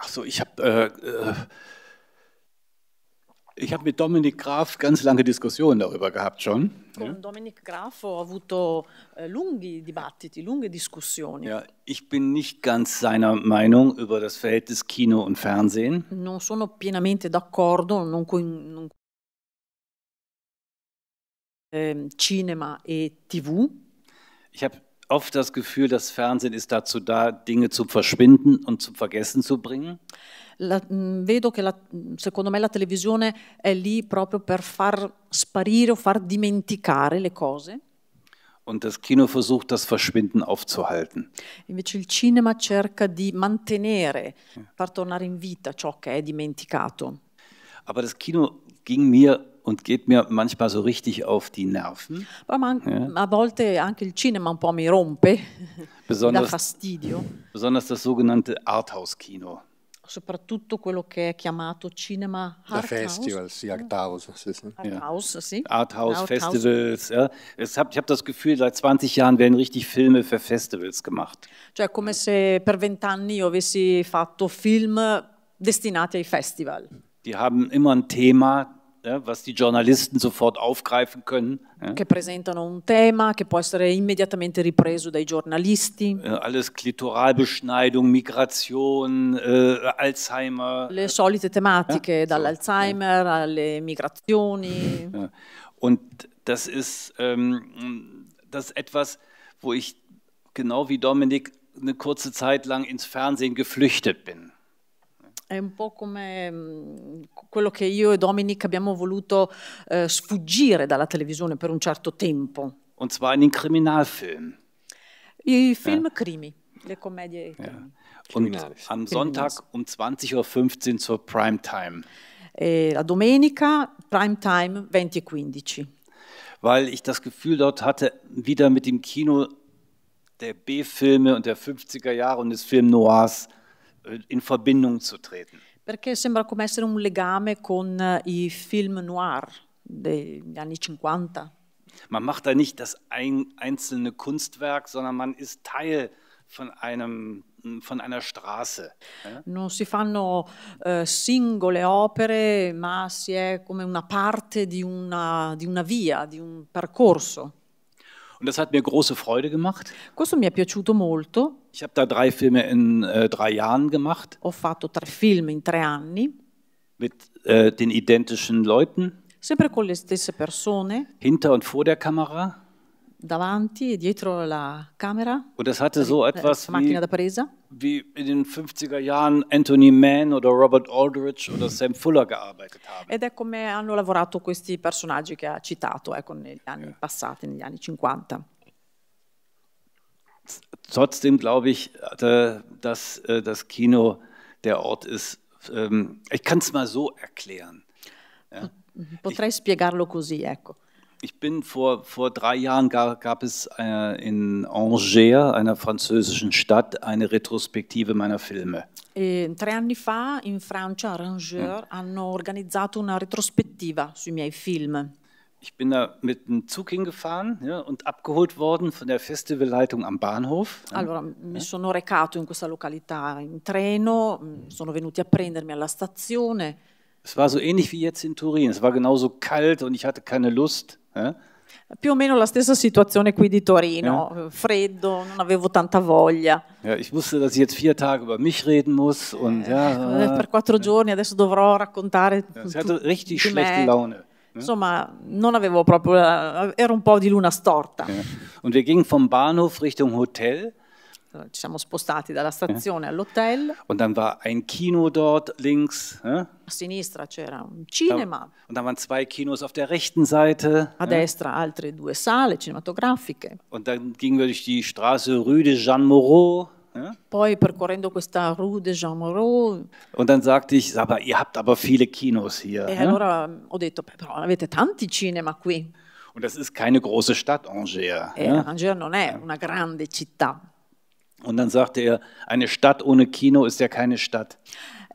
Ach ich habe äh, äh
Ich habe mit Dominik Graf ganz lange Diskussionen darüber gehabt schon.
Con Dominik Graf ho avuto eh, lunghi dibattiti, lunghe discussioni. Ja,
ich bin nicht ganz seiner Meinung über das Verhältnis Kino und Fernsehen.
Non sono pienamente d'accordo, non, non ehm, Cinema e TV.
Ich habe oft das Gefühl, das Fernsehen ist dazu da, Dinge zu Verschwinden und zum Vergessen zu bringen
la, mm, vedo che la, secondo me la televisione è lì proprio per far sparire o far dimenticare le cose.
Und das Kino versucht, das Verschwinden aufzuhalten.
Invece il cinema cerca di mantenere, far tornare in vita ciò che è dimenticato.
Aber das Kino ging mir und geht mir manchmal so richtig auf die Nerven.
Man, ja. A volte anche il cinema un po' mi rompe, besonders, da fastidio.
Besonders das sogenannte Arthouse-Kino
soprattutto quello che è chiamato cinema art Festivals,
die ah. Art House. Art
House, sì. Art House Festivals.
Ja. ich habe das Gefühl, seit 20 Jahren werden richtig Filme für Festivals gemacht.
Cioè, come se per vent'anni io avessi fatto film destinati ai festival.
Die haben immer ein Thema, ja, was die Journalisten sofort aufgreifen können. Ja. Che
presentano un tema che può essere immediatamente ripreso dai giornalisti.
Alles Klitoralbeschneidung, Migration, äh, Alzheimer. Le
solite tematiche, ja? dall'Alzheimer so, alle Migrazioni.
Und das ist, ähm, das ist etwas, wo ich genau wie Dominik eine kurze Zeit lang ins Fernsehen geflüchtet bin.
È un po' come mm, quello che io e Dominic abbiamo voluto eh, sfuggire dalla televisione per un certo tempo.
Und zwar in den Kriminalfilm.
I film ja. crimi, le commedie crimi.
Und am Sonntag um 20.15 Uhr zur Primetime. E
la domenica, Primetime
20.15 e Uhr. Weil ich das Gefühl dort hatte, wieder mit dem Kino der B-Filme und der 50er Jahre und des Film Noirs äh, in Verbindung zu treten.
Perché sembra come essere un legame con eh, i film noir degli anni 50.
Man macht da nicht das ein, einzelne Kunstwerk, sondern man ist Teil von einem hm, von einer Straße.
Non si fanno uh, singole opere, ma si è come una parte di una, di una via, di un percorso.
Und das hat mir große Freude gemacht.
Questo mi è piaciuto molto.
Ich habe da drei Filme in äh, drei Jahren gemacht. Ho fatto tre film in tre anni. Mit äh, den identischen Leuten.
Sempre con le stesse persone.
Hinter und vor der Kamera.
davanti e dietro la camera.
Und das hatte so etwas wie, wie, in den 50er Jahren Anthony Mann oder Robert Aldrich oder Sam Fuller gearbeitet
haben. Ed è come hanno lavorato questi personaggi che ha citato ecco, negli anni yeah. passati, negli anni 50.
Trotzdem glaube ich, äh, dass äh, das Kino der Ort ist. Ähm, ich kann es mal so erklären.
Potrei ich, spiegarlo così, ecco.
ich bin vor, vor drei Jahren gab, gab es äh, in Angers, einer französischen Stadt, eine Retrospektive meiner Filme.
E, tre anni fa in Francia, a Angers, hm. hanno organizzato una retrospettiva sui miei film.
Ich bin da mit dem Zug hingefahren ja, und abgeholt worden von der Festivalleitung am Bahnhof. Allora,
mi sono recato in questa località in treno, sono venuti a prendermi alla stazione.
Es war so ähnlich wie jetzt in Turin. Es war genauso kalt und ich hatte keine Lust. Ja? Più o meno la stessa
situazione qui di Torino, ja. freddo, non avevo tanta voglia.
Ja, ich wusste, dass ich jetzt vier Tage über mich reden muss und ja. Eh, per äh,
quattro giorni adesso dovrò raccontare. Ja, hatte
richtig schlechte Laune. Ne?
Insomma, non avevo proprio, eh, ero un po' di luna storta.
Ja. Und wir gingen vom Bahnhof Richtung Hotel ci siamo spostati dalla stazione ja.
all'hotel.
Und dann war ein Kino dort links. Ja? A sinistra c'era un cinema. Da, und dann waren zwei Kinos auf der rechten Seite. A ja? destra altre due sale cinematografiche. Und dann gingen wir durch die Straße Rue de Jean Moreau. Poi percorrendo
questa Rue de Jean Moreau.
Und dann sagte ich, aber ihr habt aber viele Kinos hier. E allora
mm, ho detto, però avete tanti cinema qui.
Und das ist keine große Stadt, Angers. Eh, Angers
non è una grande città.
Und dann sagte er, eine Stadt ohne Kino ist ja keine Stadt.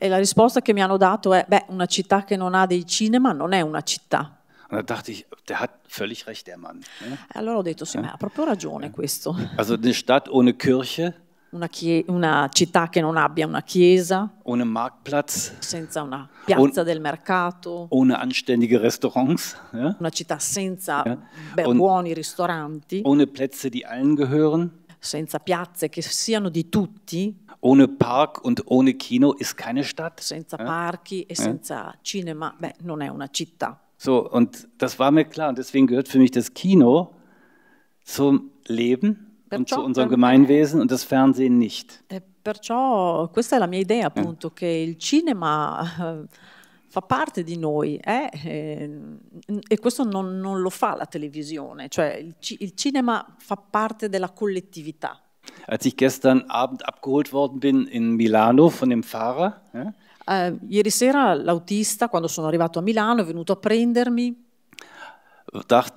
E la risposta che mi hanno dato è, beh, una città che non ha dei cinema non è una città.
Und da dachte ich, der hat völlig recht, der Mann. Ne?
E allora ho detto, sì, ja. ma ha proprio ragione questo.
Also eine Stadt ohne Kirche.
Una, una, città che non abbia una chiesa. Ohne Marktplatz. Senza una piazza del mercato. Ohne anständige Restaurants. Ja? Una città senza ja. buoni ristoranti.
Ohne Plätze, die allen gehören senza piazze che siano di tutti. Ohne Park und ohne Kino ist keine Stadt. Senza ja? parchi e senza ja? cinema, beh, non è una città. So, und das war mir klar und deswegen gehört für mich das Kino zum Leben perciò, und zu unserem Gemeinwesen und das Fernsehen nicht.
Eh, perciò questa è la mia idea, appunto, ja? che il cinema eh, fa parte di noi eh? Ehm, e questo non, non, lo fa la televisione, cioè il, il cinema fa parte della collettività.
Als ich gestern Abend abgeholt worden bin in Milano von dem Fahrer.
Eh? Uh, ieri sera l'autista, quando sono arrivato a Milano, è venuto a prendermi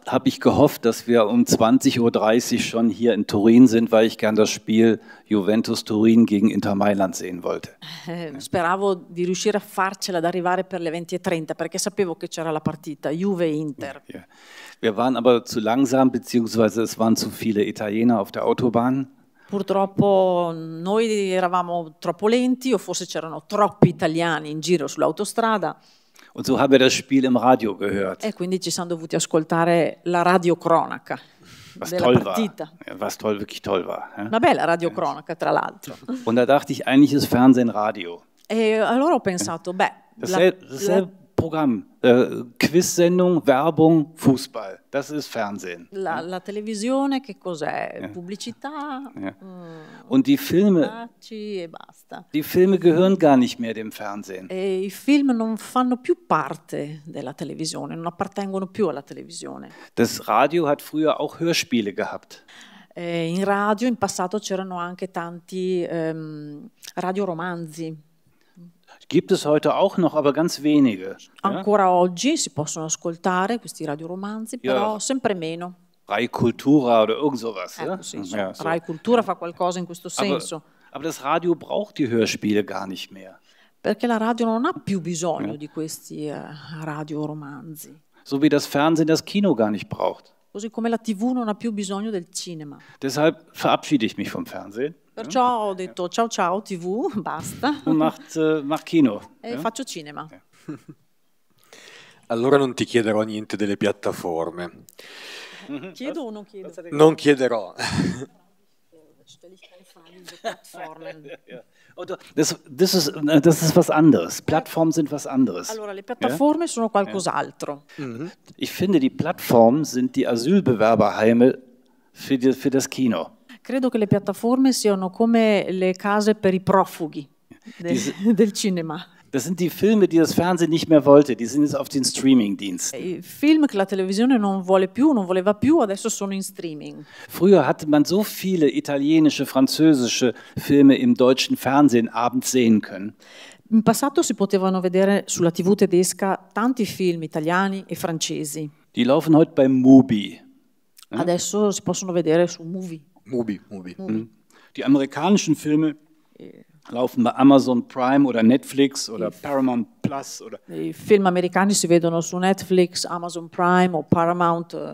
habe ich gehofft, dass wir um 20.30 Uhr schon hier in Turin sind, weil ich gern das Spiel Juventus Turin gegen Inter Mailand sehen wollte.
Eh, speravo di riuscire a farcela ad arrivare per le 20.30 e perché sapevo che c'era la partita Juve-Inter. Ja.
Wir waren aber zu langsam, beziehungsweise es waren zu viele Italiener auf der Autobahn.
Purtroppo noi eravamo troppo lenti o forse c'erano troppi italiani in giro sull'autostrada.
Und so haben wir das Spiel im Radio gehört. E
quindi ci siamo dovuti ascoltare la radiocronaca.
Was toll partita. war. Was toll, wirklich toll war. Ja?
Una bella radiocronaca, tra l'altro.
Und da dachte ich, eigentlich ist Fernsehen Radio.
E allora ho pensato, beh, la, la,
Programm. Äh, Quiz-Sendung, Werbung, Fußball. Das ist Fernsehen.
La, la televisione che cos'è? Ja. Pubblicità.
Ja. Mm. Und die Filme. E die Filme gehören gar nicht mehr dem Fernsehen.
E I film non fanno più parte della televisione, non appartengono più alla televisione.
Das Radio hat früher auch Hörspiele gehabt.
Eh, in radio in passato c'erano anche tanti ehm, radioromanzi.
Gibt es heute auch noch, aber ganz wenige.
Ancora ja? oggi si possono ascoltare questi radioromanzi, ja. però sempre meno.
Rai Cultura oder irgend sowas. Ecco, ja? Ja, so. Rai
Cultura fa qualcosa in questo senso. Aber,
aber das Radio braucht die Hörspiele gar nicht mehr.
Perché la radio non ha più bisogno di questi eh, radioromanzi.
So wie das Fernsehen das Kino gar nicht braucht.
Così come la TV non ha più bisogno del cinema.
Deshalb verabschiede ich mich vom Fernsehen.
Perciò ho detto eh. ciao ciao TV, basta.
Und macht, eh, macht Kino.
E eh, ja? faccio cinema.
Allora non ti chiederò niente delle piattaforme.
Chiedo o non chiedo?
Non chiederò.
Oh,
das, ist, was anderes. Plattformen sind was anderes. Allora, le piattaforme ja? sono qualcos'altro. Mhm. Ich finde, die Plattformen sind die Asylbewerberheime für, die, für das Kino.
Credo che le piattaforme siano come le case per i profughi del, Diese, del cinema.
Das sind die Filme, die das Fernsehen nicht mehr wollte, die sind jetzt auf den Streamingdienst. I
film che la televisione non vuole più, non voleva più, adesso sono in streaming.
Früher hatte man so viele italienische, französische Filme im deutschen Fernsehen abends sehen können.
In passato si potevano vedere sulla TV tedesca tanti film italiani e francesi.
Die laufen heute bei Mubi.
Adesso si possono vedere su Movie.
Mubi. Mubi. Mhm. Die amerikanischen Filme laufen bei Amazon Prime oder Netflix oder Paramount Plus oder I film
americani si vedono su Netflix, Amazon Prime oder Paramount. Äh.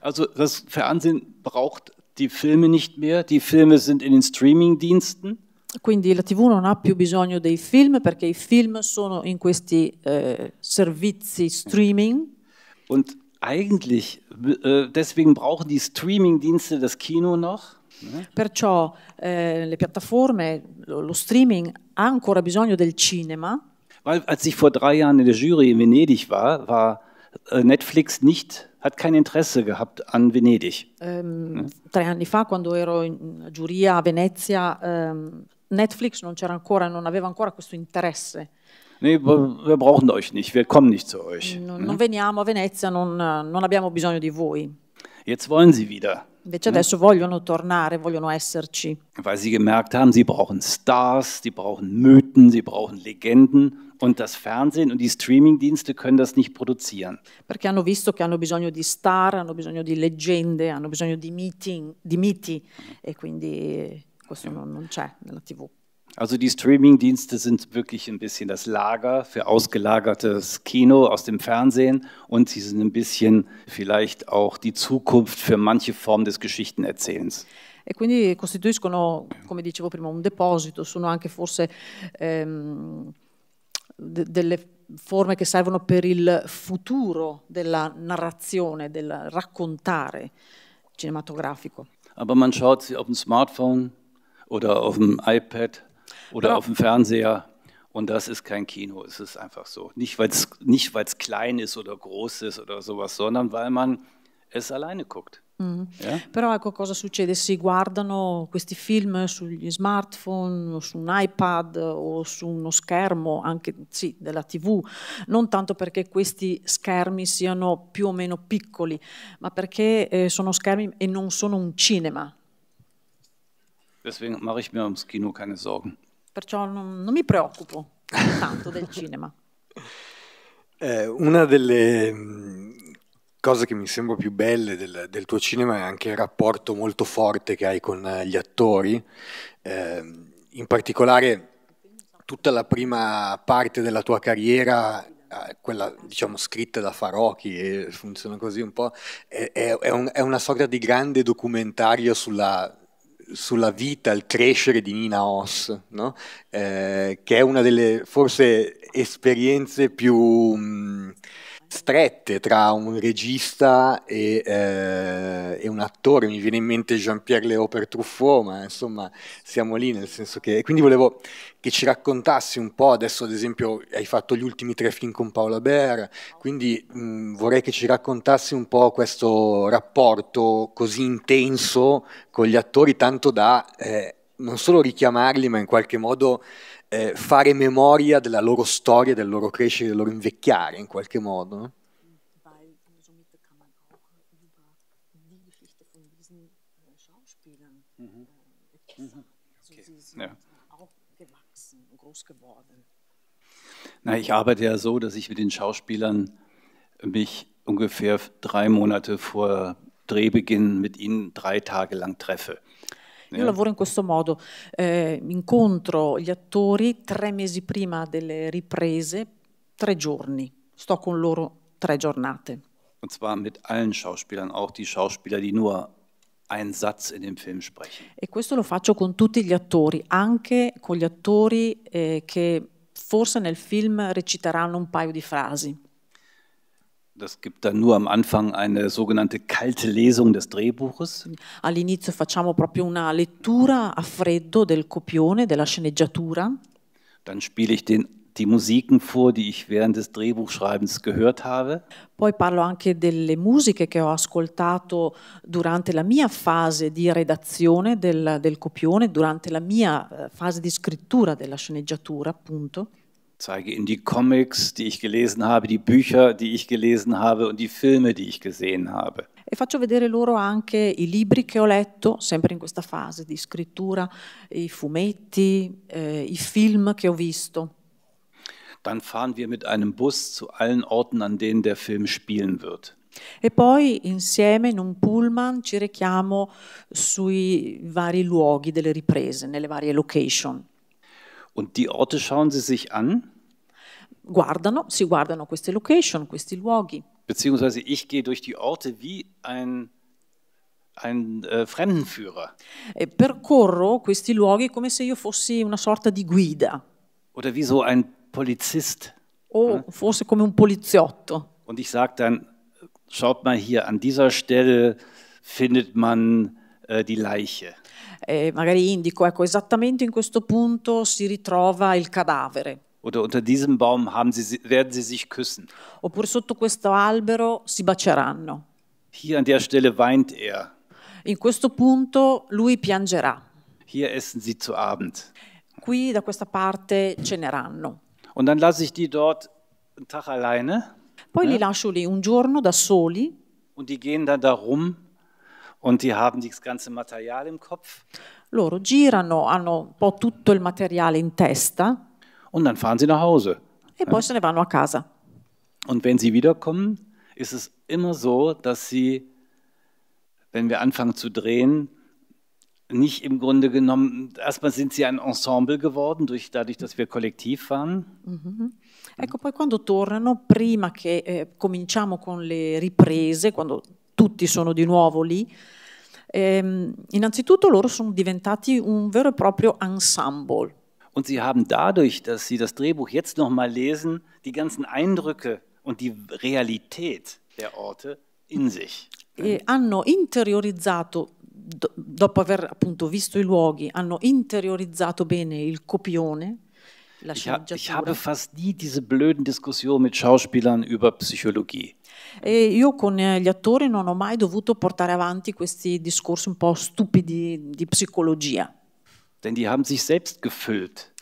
Also das Fernsehen braucht die Filme nicht mehr, die Filme sind in den Streamingdiensten.
Quindi la TV non ha più bisogno dei film perché i film sono in questi eh, servizi streaming.
Und eigentlich, äh, deswegen brauchen die Streaming-Dienste das Kino noch.
Ne? Perciò eh, le piattaforme, lo, lo streaming ha ancora bisogno del cinema.
Weil als ich vor drei Jahren in der Jury in Venedig war, war äh, Netflix nicht, hat kein Interesse gehabt an Venedig.
Ähm, ne? Tre anni fa, quando ero in giuria a Venezia, ähm, Netflix non, c'era ancora, non aveva ancora questo interesse
nee, wir brauchen euch nicht, wir kommen nicht zu euch. Non, mhm.
veniamo a Venezia, non, non abbiamo bisogno di voi.
Jetzt wollen sie wieder.
Invece ne? adesso vogliono tornare, vogliono esserci.
Weil sie gemerkt haben, sie brauchen Stars, sie brauchen Mythen, sie brauchen Legenden und das Fernsehen und die Streamingdienste können das nicht produzieren.
Perché hanno visto che hanno bisogno di star, hanno bisogno di leggende, hanno bisogno di, meeting, di miti e quindi questo non c'è nella TV.
Also die Streaming-Dienste sind wirklich ein bisschen das Lager für ausgelagertes Kino aus dem Fernsehen und sie sind ein bisschen vielleicht auch die Zukunft für manche Form des Geschichtenerzählens.
e quindi costituiscono, come dicevo prima, un deposito, sono anche forse ehm, de delle forme che servono per il futuro della narrazione, del raccontare cinematografico.
Aber man schaut sie auf dem Smartphone oder auf dem iPad oder genau. auf dem Fernseher. Und das ist kein Kino, es ist einfach so. Nicht, weil es nicht, klein ist oder groß ist oder sowas, sondern weil man es alleine guckt. Mm. Yeah.
Però ecco cosa succede, si guardano questi film sugli smartphone, su un iPad o su uno schermo anche sì, della tv, non tanto perché questi schermi siano più o meno piccoli, ma perché eh, sono schermi e non sono un cinema.
Deswegen mache ich mir ums Kino keine Sorgen.
perciò non, non mi preoccupo tanto del cinema.
Eh, una delle mm, cose che mi sembra più belle del, del, tuo cinema è anche il rapporto molto forte che hai con eh, gli attori, eh, in particolare tutta la prima parte della tua carriera eh, quella diciamo scritta da Farocchi e funziona così un po', è, è, un, è una sorta di grande documentario sulla sulla vita, il crescere di Nina Oss, no? eh, che è una delle forse esperienze più... Mh, mm, strette tra un regista e, eh, e, un attore, mi viene in mente Jean-Pierre Léo per Truffaut, ma insomma siamo lì nel senso che... Quindi volevo che ci raccontassi un po', adesso ad esempio hai fatto gli ultimi tre film con Paola Ber, quindi mh, vorrei che ci raccontassi un po' questo rapporto così intenso con gli attori, tanto da eh, non solo richiamarli, ma in qualche modo eh, fare memoria della loro storia, del loro crescere, del loro invecchiare in qualche modo. No? Äh,
mhm. Äh, mhm. Also okay. Ja. Na, ich arbeite ja so, dass ich mit den Schauspielern mich ungefähr drei Monate vor Drehbeginn mit ihnen drei Tage lang treffe. Io eh. lavoro
in questo modo, eh, incontro gli attori tre mesi prima delle riprese, tre giorni, sto con loro tre giornate.
Und zwar mit allen Schauspielern, auch die Schauspieler, die nur einen Satz in dem Film sprechen.
E questo lo faccio con tutti gli attori, anche con gli attori eh, che forse nel film reciteranno un paio di frasi.
Das gibt dann nur am Anfang eine sogenannte kalte Lesung des Drehbuches. All'inizio facciamo proprio una lettura a freddo del copione, della sceneggiatura. Dann spiele ich den, die Musiken vor, die ich während des Drehbuchschreibens gehört habe.
Poi parlo anche delle musiche che ho ascoltato durante la mia fase di redazione del, del copione, durante la mia eh, fase di scrittura della sceneggiatura, appunto
zeige Ihnen die Comics, die ich gelesen habe, die Bücher, die ich gelesen habe und die Filme, die ich gesehen habe.
E faccio vedere loro anche i libri che ho letto, sempre in questa fase di scrittura, i fumetti, eh, i film che ho visto.
Dann fahren wir mit einem Bus zu allen Orten, an denen der Film spielen wird.
E poi insieme in un pullman ci rechiamo sui vari luoghi delle riprese, nelle varie location.
Und die Orte schauen Sie sich an?
guardano, si guardano queste location,
questi luoghi. Beziehungsweise ich gehe durch die Orte wie ein ein äh, Fremdenführer.
E percorro questi luoghi come se io fossi una sorta di
guida. Oder wie so ein Polizist. O hm? forse come un poliziotto. Und ich sage dann, schaut mal hier, an dieser Stelle findet man äh, die Leiche. E magari indico, ecco, esattamente in questo punto si
ritrova il cadavere.
oder unter diesem Baum sie, werden sie sich küssen. Oppure
sotto questo albero si baceranno.
Hier an der Stelle weint er. In
questo punto lui piangerà.
Hier essen sie zu Abend.
Qui da questa parte ceneranno.
Und dann lasse ich die dort einen Tag alleine.
Poi ne? li lascio lì un giorno da soli.
Und die gehen dann da rum und die haben das ganze Material im Kopf.
Loro girano, hanno un po' tutto il materiale in
testa und dann fahren sie nach Hause. E poi se ne vanno a casa. Und wenn sie wiederkommen, ist es immer so, dass sie, wenn wir anfangen zu drehen, nicht im Grunde genommen, erstmal sind sie ein Ensemble geworden, durch, dadurch, dass wir kollektiv waren.
Mhm. Ecco, poi quando tornano, prima che eh, cominciamo con le riprese, quando tutti sono di nuovo lì, ehm, innanzitutto loro sono diventati un vero e proprio ensemble.
Und sie haben dadurch, dass sie das Drehbuch jetzt nochmal lesen, die ganzen Eindrücke und die Realität der Orte in sich.
E hanno interiorizzato dopo aver appunto visto i luoghi, hanno interiorizzato bene il copione.
ich, ha, ich habe fast nie diese blöden Diskussionen mit Schauspielern über Psychologie.
E io con eh, gli attori non ho mai dovuto portare avanti questi discorsi
un po' stupidi di psicologia. Denn die haben sich selbst gefüllt.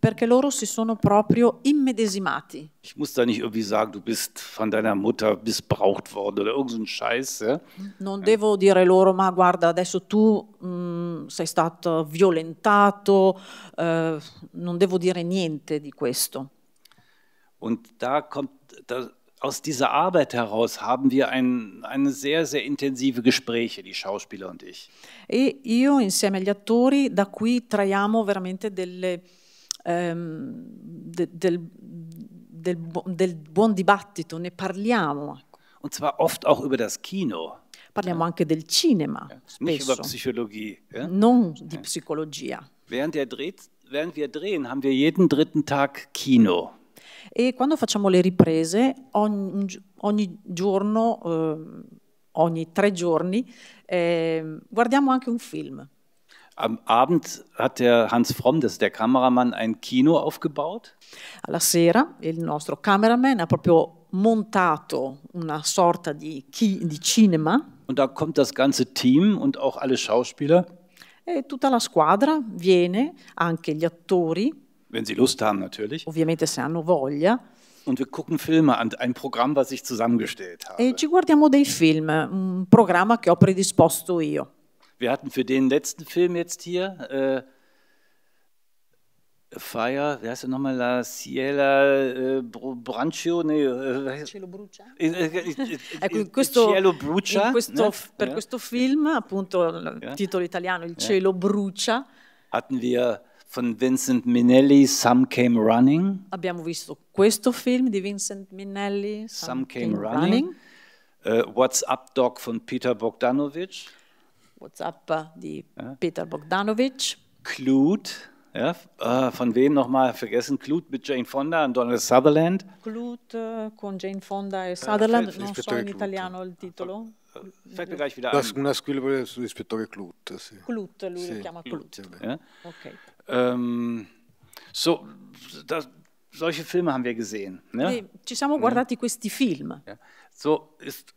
Perché loro si sono proprio immedesimati.
Ich muss da nicht irgendwie sagen, du bist von deiner Mutter missbraucht worden oder irgendein so Scheiß. Ja?
Non devo dire loro, ma guarda, adesso tu mh, mm, sei stato violentato, eh, non devo dire niente di questo.
Und da kommt, da aus dieser Arbeit heraus haben wir ein, eine sehr, sehr intensive Gespräche, die Schauspieler und ich.
E io insieme agli attori da qui traiamo veramente delle, ehm, de, del, del, del buon dibattito, ne parliamo.
Und zwar oft auch über das Kino.
Parliamo ja. anche del cinema, ja. Nicht über
Psychologie. Ja? Non di ja. Während, der dreht, während wir drehen, haben wir jeden dritten Tag Kino.
E quando facciamo le riprese, ogni, ogni giorno, eh, ogni tre giorni, eh, guardiamo anche un film.
Am Abend hat der Hans Fromm, das ist der Kameramann, ein Kino aufgebaut.
Alla sera il nostro cameraman ha proprio montato una sorta di, chi, di cinema.
Und da kommt das ganze Team und auch alle Schauspieler.
E tutta la squadra viene, anche gli attori.
Wenn Sie Lust haben, natürlich. Ovviamente se
hanno voglia.
Und wir gucken Filme an, ein Programm, was ich zusammengestellt e habe. E
ci guardiamo dei film, un programma che ho predisposto io.
Wir hatten für den letzten Film jetzt hier äh, Fire, wie heißt er nochmal? La Ciela äh, Brancio, nee, äh, Cielo Brucia. Äh, äh, äh, ecco, in questo, Cielo Brucia. In questo, ne? Per ja.
questo film, appunto, il ja. titolo italiano, Il Cielo
Brucia. Hatten wir von Vincent Minnelli, Some Came Running.
Abbiamo visto questo film di Vincent Minnelli, Some, Some Came, Came, Running.
running. Uh, What's Up Dog von Peter Bogdanovich. What's Up äh, di ja. Peter Bogdanovich. Clute. Ja, uh, von wem nochmal vergessen? Clute mit Jane Fonda und Donald Sutherland.
Clute con Jane Fonda e Sutherland, eh, non so in italiano il titolo.
Fällt mir gleich wieder ein. Das, una ist sull'ispettore Clute. Clute, lui sì. lo chiama Clute. Clute. Ja. Okay. Ähm, so, da, solche Filme haben wir gesehen. Ne?
Ci siamo mhm. guardati ja. questi film.
Ja. So ist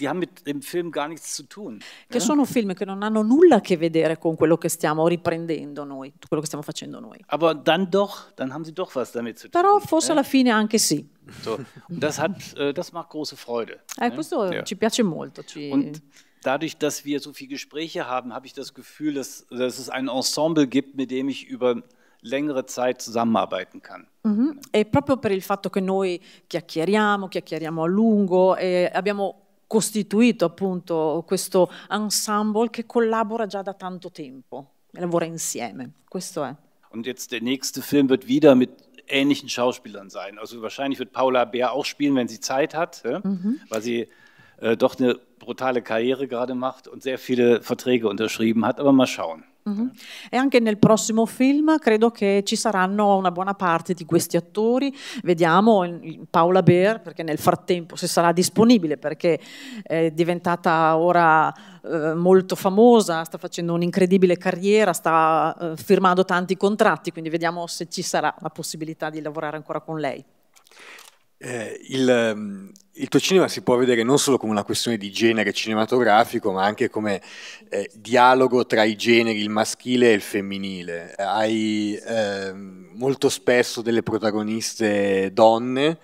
die haben mit dem Film gar nichts zu tun. Che
ja? Ne? sono film che non hanno nulla a che vedere con quello che stiamo riprendendo noi, quello che stiamo facendo noi.
Aber dann doch, dann haben sie doch was damit zu tun. Però ne? forse alla fine anche sì. So. Und das hat äh, das macht große Freude. Eh, ne? questo
ci piace molto, ci... Und
dadurch, dass wir so viele Gespräche haben, habe ich das Gefühl, dass, dass es ein Ensemble gibt, mit dem ich über längere Zeit zusammenarbeiten kann.
Mm-hmm. E proprio per il fatto che noi chiacchieriamo, chiacchieriamo a lungo e abbiamo costituito appunto questo ensemble che collabora già da tanto tempo, e lavora insieme. Questo è.
Und jetzt der nächste Film wird wieder mit ähnlichen Schauspielern sein. Also wahrscheinlich wird Paula Bär auch spielen, wenn sie Zeit hat, ja? mhm. weil sie äh, doch eine brutale Karriere gerade macht und sehr viele Verträge unterschrieben hat, aber mal schauen.
Mhm. E anche nel prossimo film credo che ci saranno una buona parte di questi attori. Vediamo Paola Beer, perché nel frattempo se sarà disponibile, perché eh, è diventata ora eh, molto famosa, sta facendo un'incredibile carriera, sta eh, firmando tanti contratti, quindi vediamo se ci sarà la possibilità di lavorare ancora con lei.
Eh, il, ehm, il tuo cinema si può vedere non solo come una questione di genere cinematografico, ma anche come eh, dialogo tra i generi, il maschile e il femminile. Hai eh, molto spesso delle protagoniste donne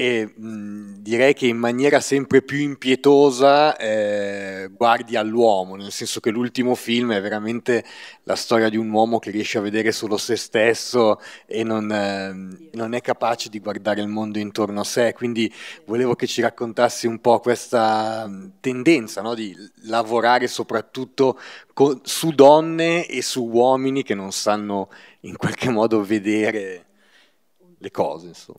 e mh, direi che in maniera sempre più impietosa eh, guardi all'uomo, nel senso che l'ultimo film è veramente la storia di un uomo che riesce a vedere solo se stesso e non, eh, non è capace di guardare il mondo intorno a sé, quindi volevo che ci raccontassi un po' questa tendenza no? di lavorare soprattutto co- su donne e su uomini che non sanno in qualche modo vedere le cose, insomma.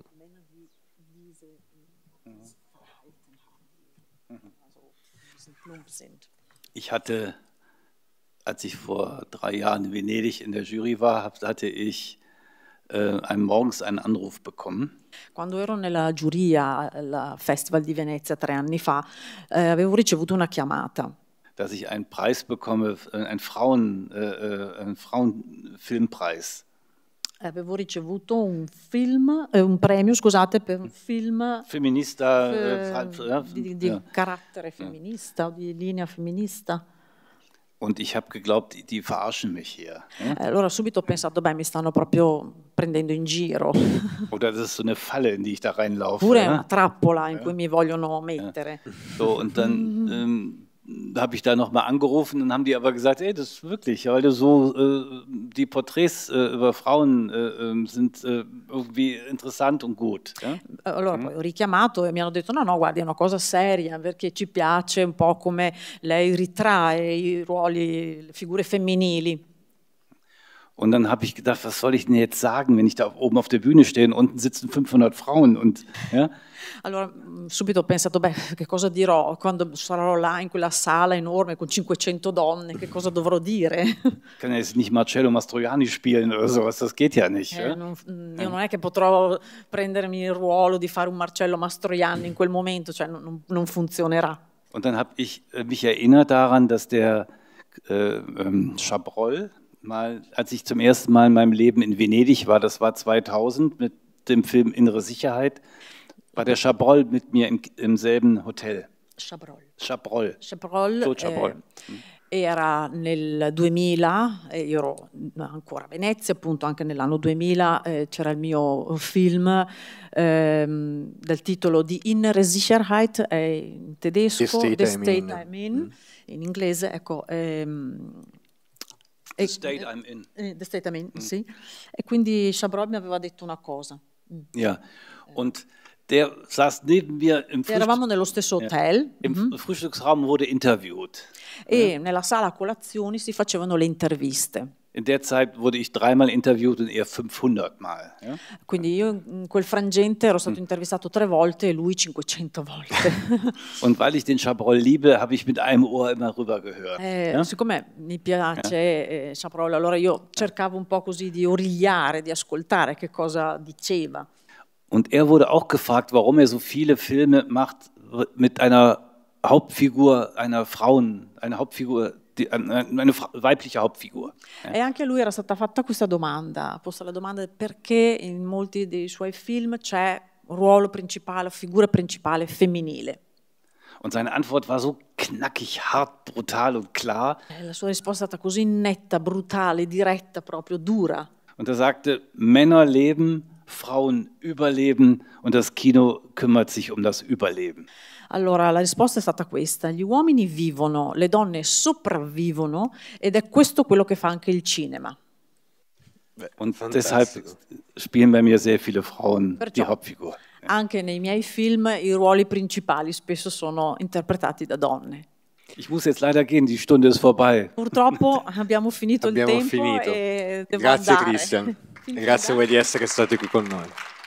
ich hatte,
als ich vor drei Jahren in Venedig in der Jury war, hatte ich äh, morgens einen Anruf bekommen.
Quando ero nella giuria eh, al Festival di Venezia tre anni fa, eh, avevo ricevuto una chiamata.
Dass ich einen Preis bekomme, äh, einen, Frauen, äh, äh, einen Frauenfilmpreis.
avevo ricevuto un, film, eh, un premio scusate, per un film
femminista, eh, eh, eh di, di ja.
carattere femminista, ja. di linea femminista.
Und ich habe geglaubt, die, verarschen mich hier. Ne?
Eh, allora subito ho pensato, beh, mi stanno proprio
prendendo in giro. Oder das ist so eine Falle, in die ich da reinlaufe. Pure ne? una
trappola in ja. cui mi vogliono mettere.
So, und dann ähm, habe ich da nochmal angerufen und haben die aber gesagt, ey, das ist wirklich, weil du so, äh, die Porträts äh, über Frauen äh, ähm, sind äh, irgendwie interessant und gut. Ja?
Allora, mm. poi mhm. ho richiamato e mi hanno detto, no, no, guardi, è una cosa seria, perché ci piace un po' come lei ritrae i ruoli, le figure femminili.
Und dann habe ich gedacht, was soll ich denn jetzt sagen, wenn ich da oben auf der Bühne stehe und unten sitzen 500 Frauen und ja? Allora, mm,
subito ho pensato, beh, che cosa dirò quando sarò là in quella sala enorme con 500 donne, che cosa dovrò dire? Ich
kann ja jetzt nicht Marcello Mastroianni spielen oder sowas, das geht ja nicht. Eh, eh? Non,
mm, io eh. non è che potrò prendermi il ruolo di fare un Marcello Mastroianni in quel momento, cioè non, non funzionerà.
Und dann habe ich äh, mich erinnert daran, dass der äh, ähm, Chabrol, mal, als ich zum ersten Mal in meinem Leben in Venedig war, das war 2000 mit dem Film Innere Sicherheit, war der Chabrol mit mir im, im selben Hotel. Chabrol. Chabrol. Chabrol. So Chabrol. Eh, mm.
Era nel 2000, eh, io ero ancora a Venezia, appunto anche nell'anno 2000 eh, c'era il mio film ehm, dal titolo Die Innere Sicherheit eh, in tedesco, The State, The State I'm in, in, mm. in inglese, ecco,
ehm, The state I'm in.
Eh, the state I'm in, mm. sì. E quindi Chabrol mi aveva detto una cosa.
Mm. Ja, und der saß neben mir im,
Frühstück ja.
Im mm Frühstücksraum wurde interviewt.
E nella sala colazioni si facevano le interviste.
In der Zeit wurde ich dreimal interviewt und er 500 Mal.
Ja? Quindi io in mm, quel frangente ero stato intervistato tre volte e lui 500
volte. und weil ich den Chabrol liebe, habe ich mit einem Ohr immer rüber gehört. Eh, ja?
Siccome mi piace ja? eh, Chabrol, allora io cercavo un po' così di origliare, di ascoltare che cosa diceva.
Und er wurde auch gefragt, warum er so viele Filme macht mit einer Hauptfigur einer Frauen, einer Hauptfigur una äh, äh, weibliche Hauptfigur.
E anche a lui era stata fatta questa domanda, posta la domanda perché in molti dei suoi film c'è ruolo principale, figura principale femminile.
Und seine Antwort war so knackig, hart, brutal und klar.
E la sua risposta è stata così netta, brutale, diretta, proprio dura.
Und er sagte, Männer leben, Frauen überleben und das Kino kümmert sich um das Überleben.
Allora, la risposta è stata questa, gli uomini vivono, le donne sopravvivono ed è questo quello che fa anche il cinema.
Und deshalb spielen bei mir sehr viele Frauen Perciò, die Hauptfigur.
Anche nei miei film i ruoli principali spesso sono interpretati da donne.
Ich muss jetzt leider gehen, die Stunde ist vorbei.
Purtroppo abbiamo finito abbiamo il tempo finito. Grazie andare. Christian,
grazie voi di essere stati qui con noi.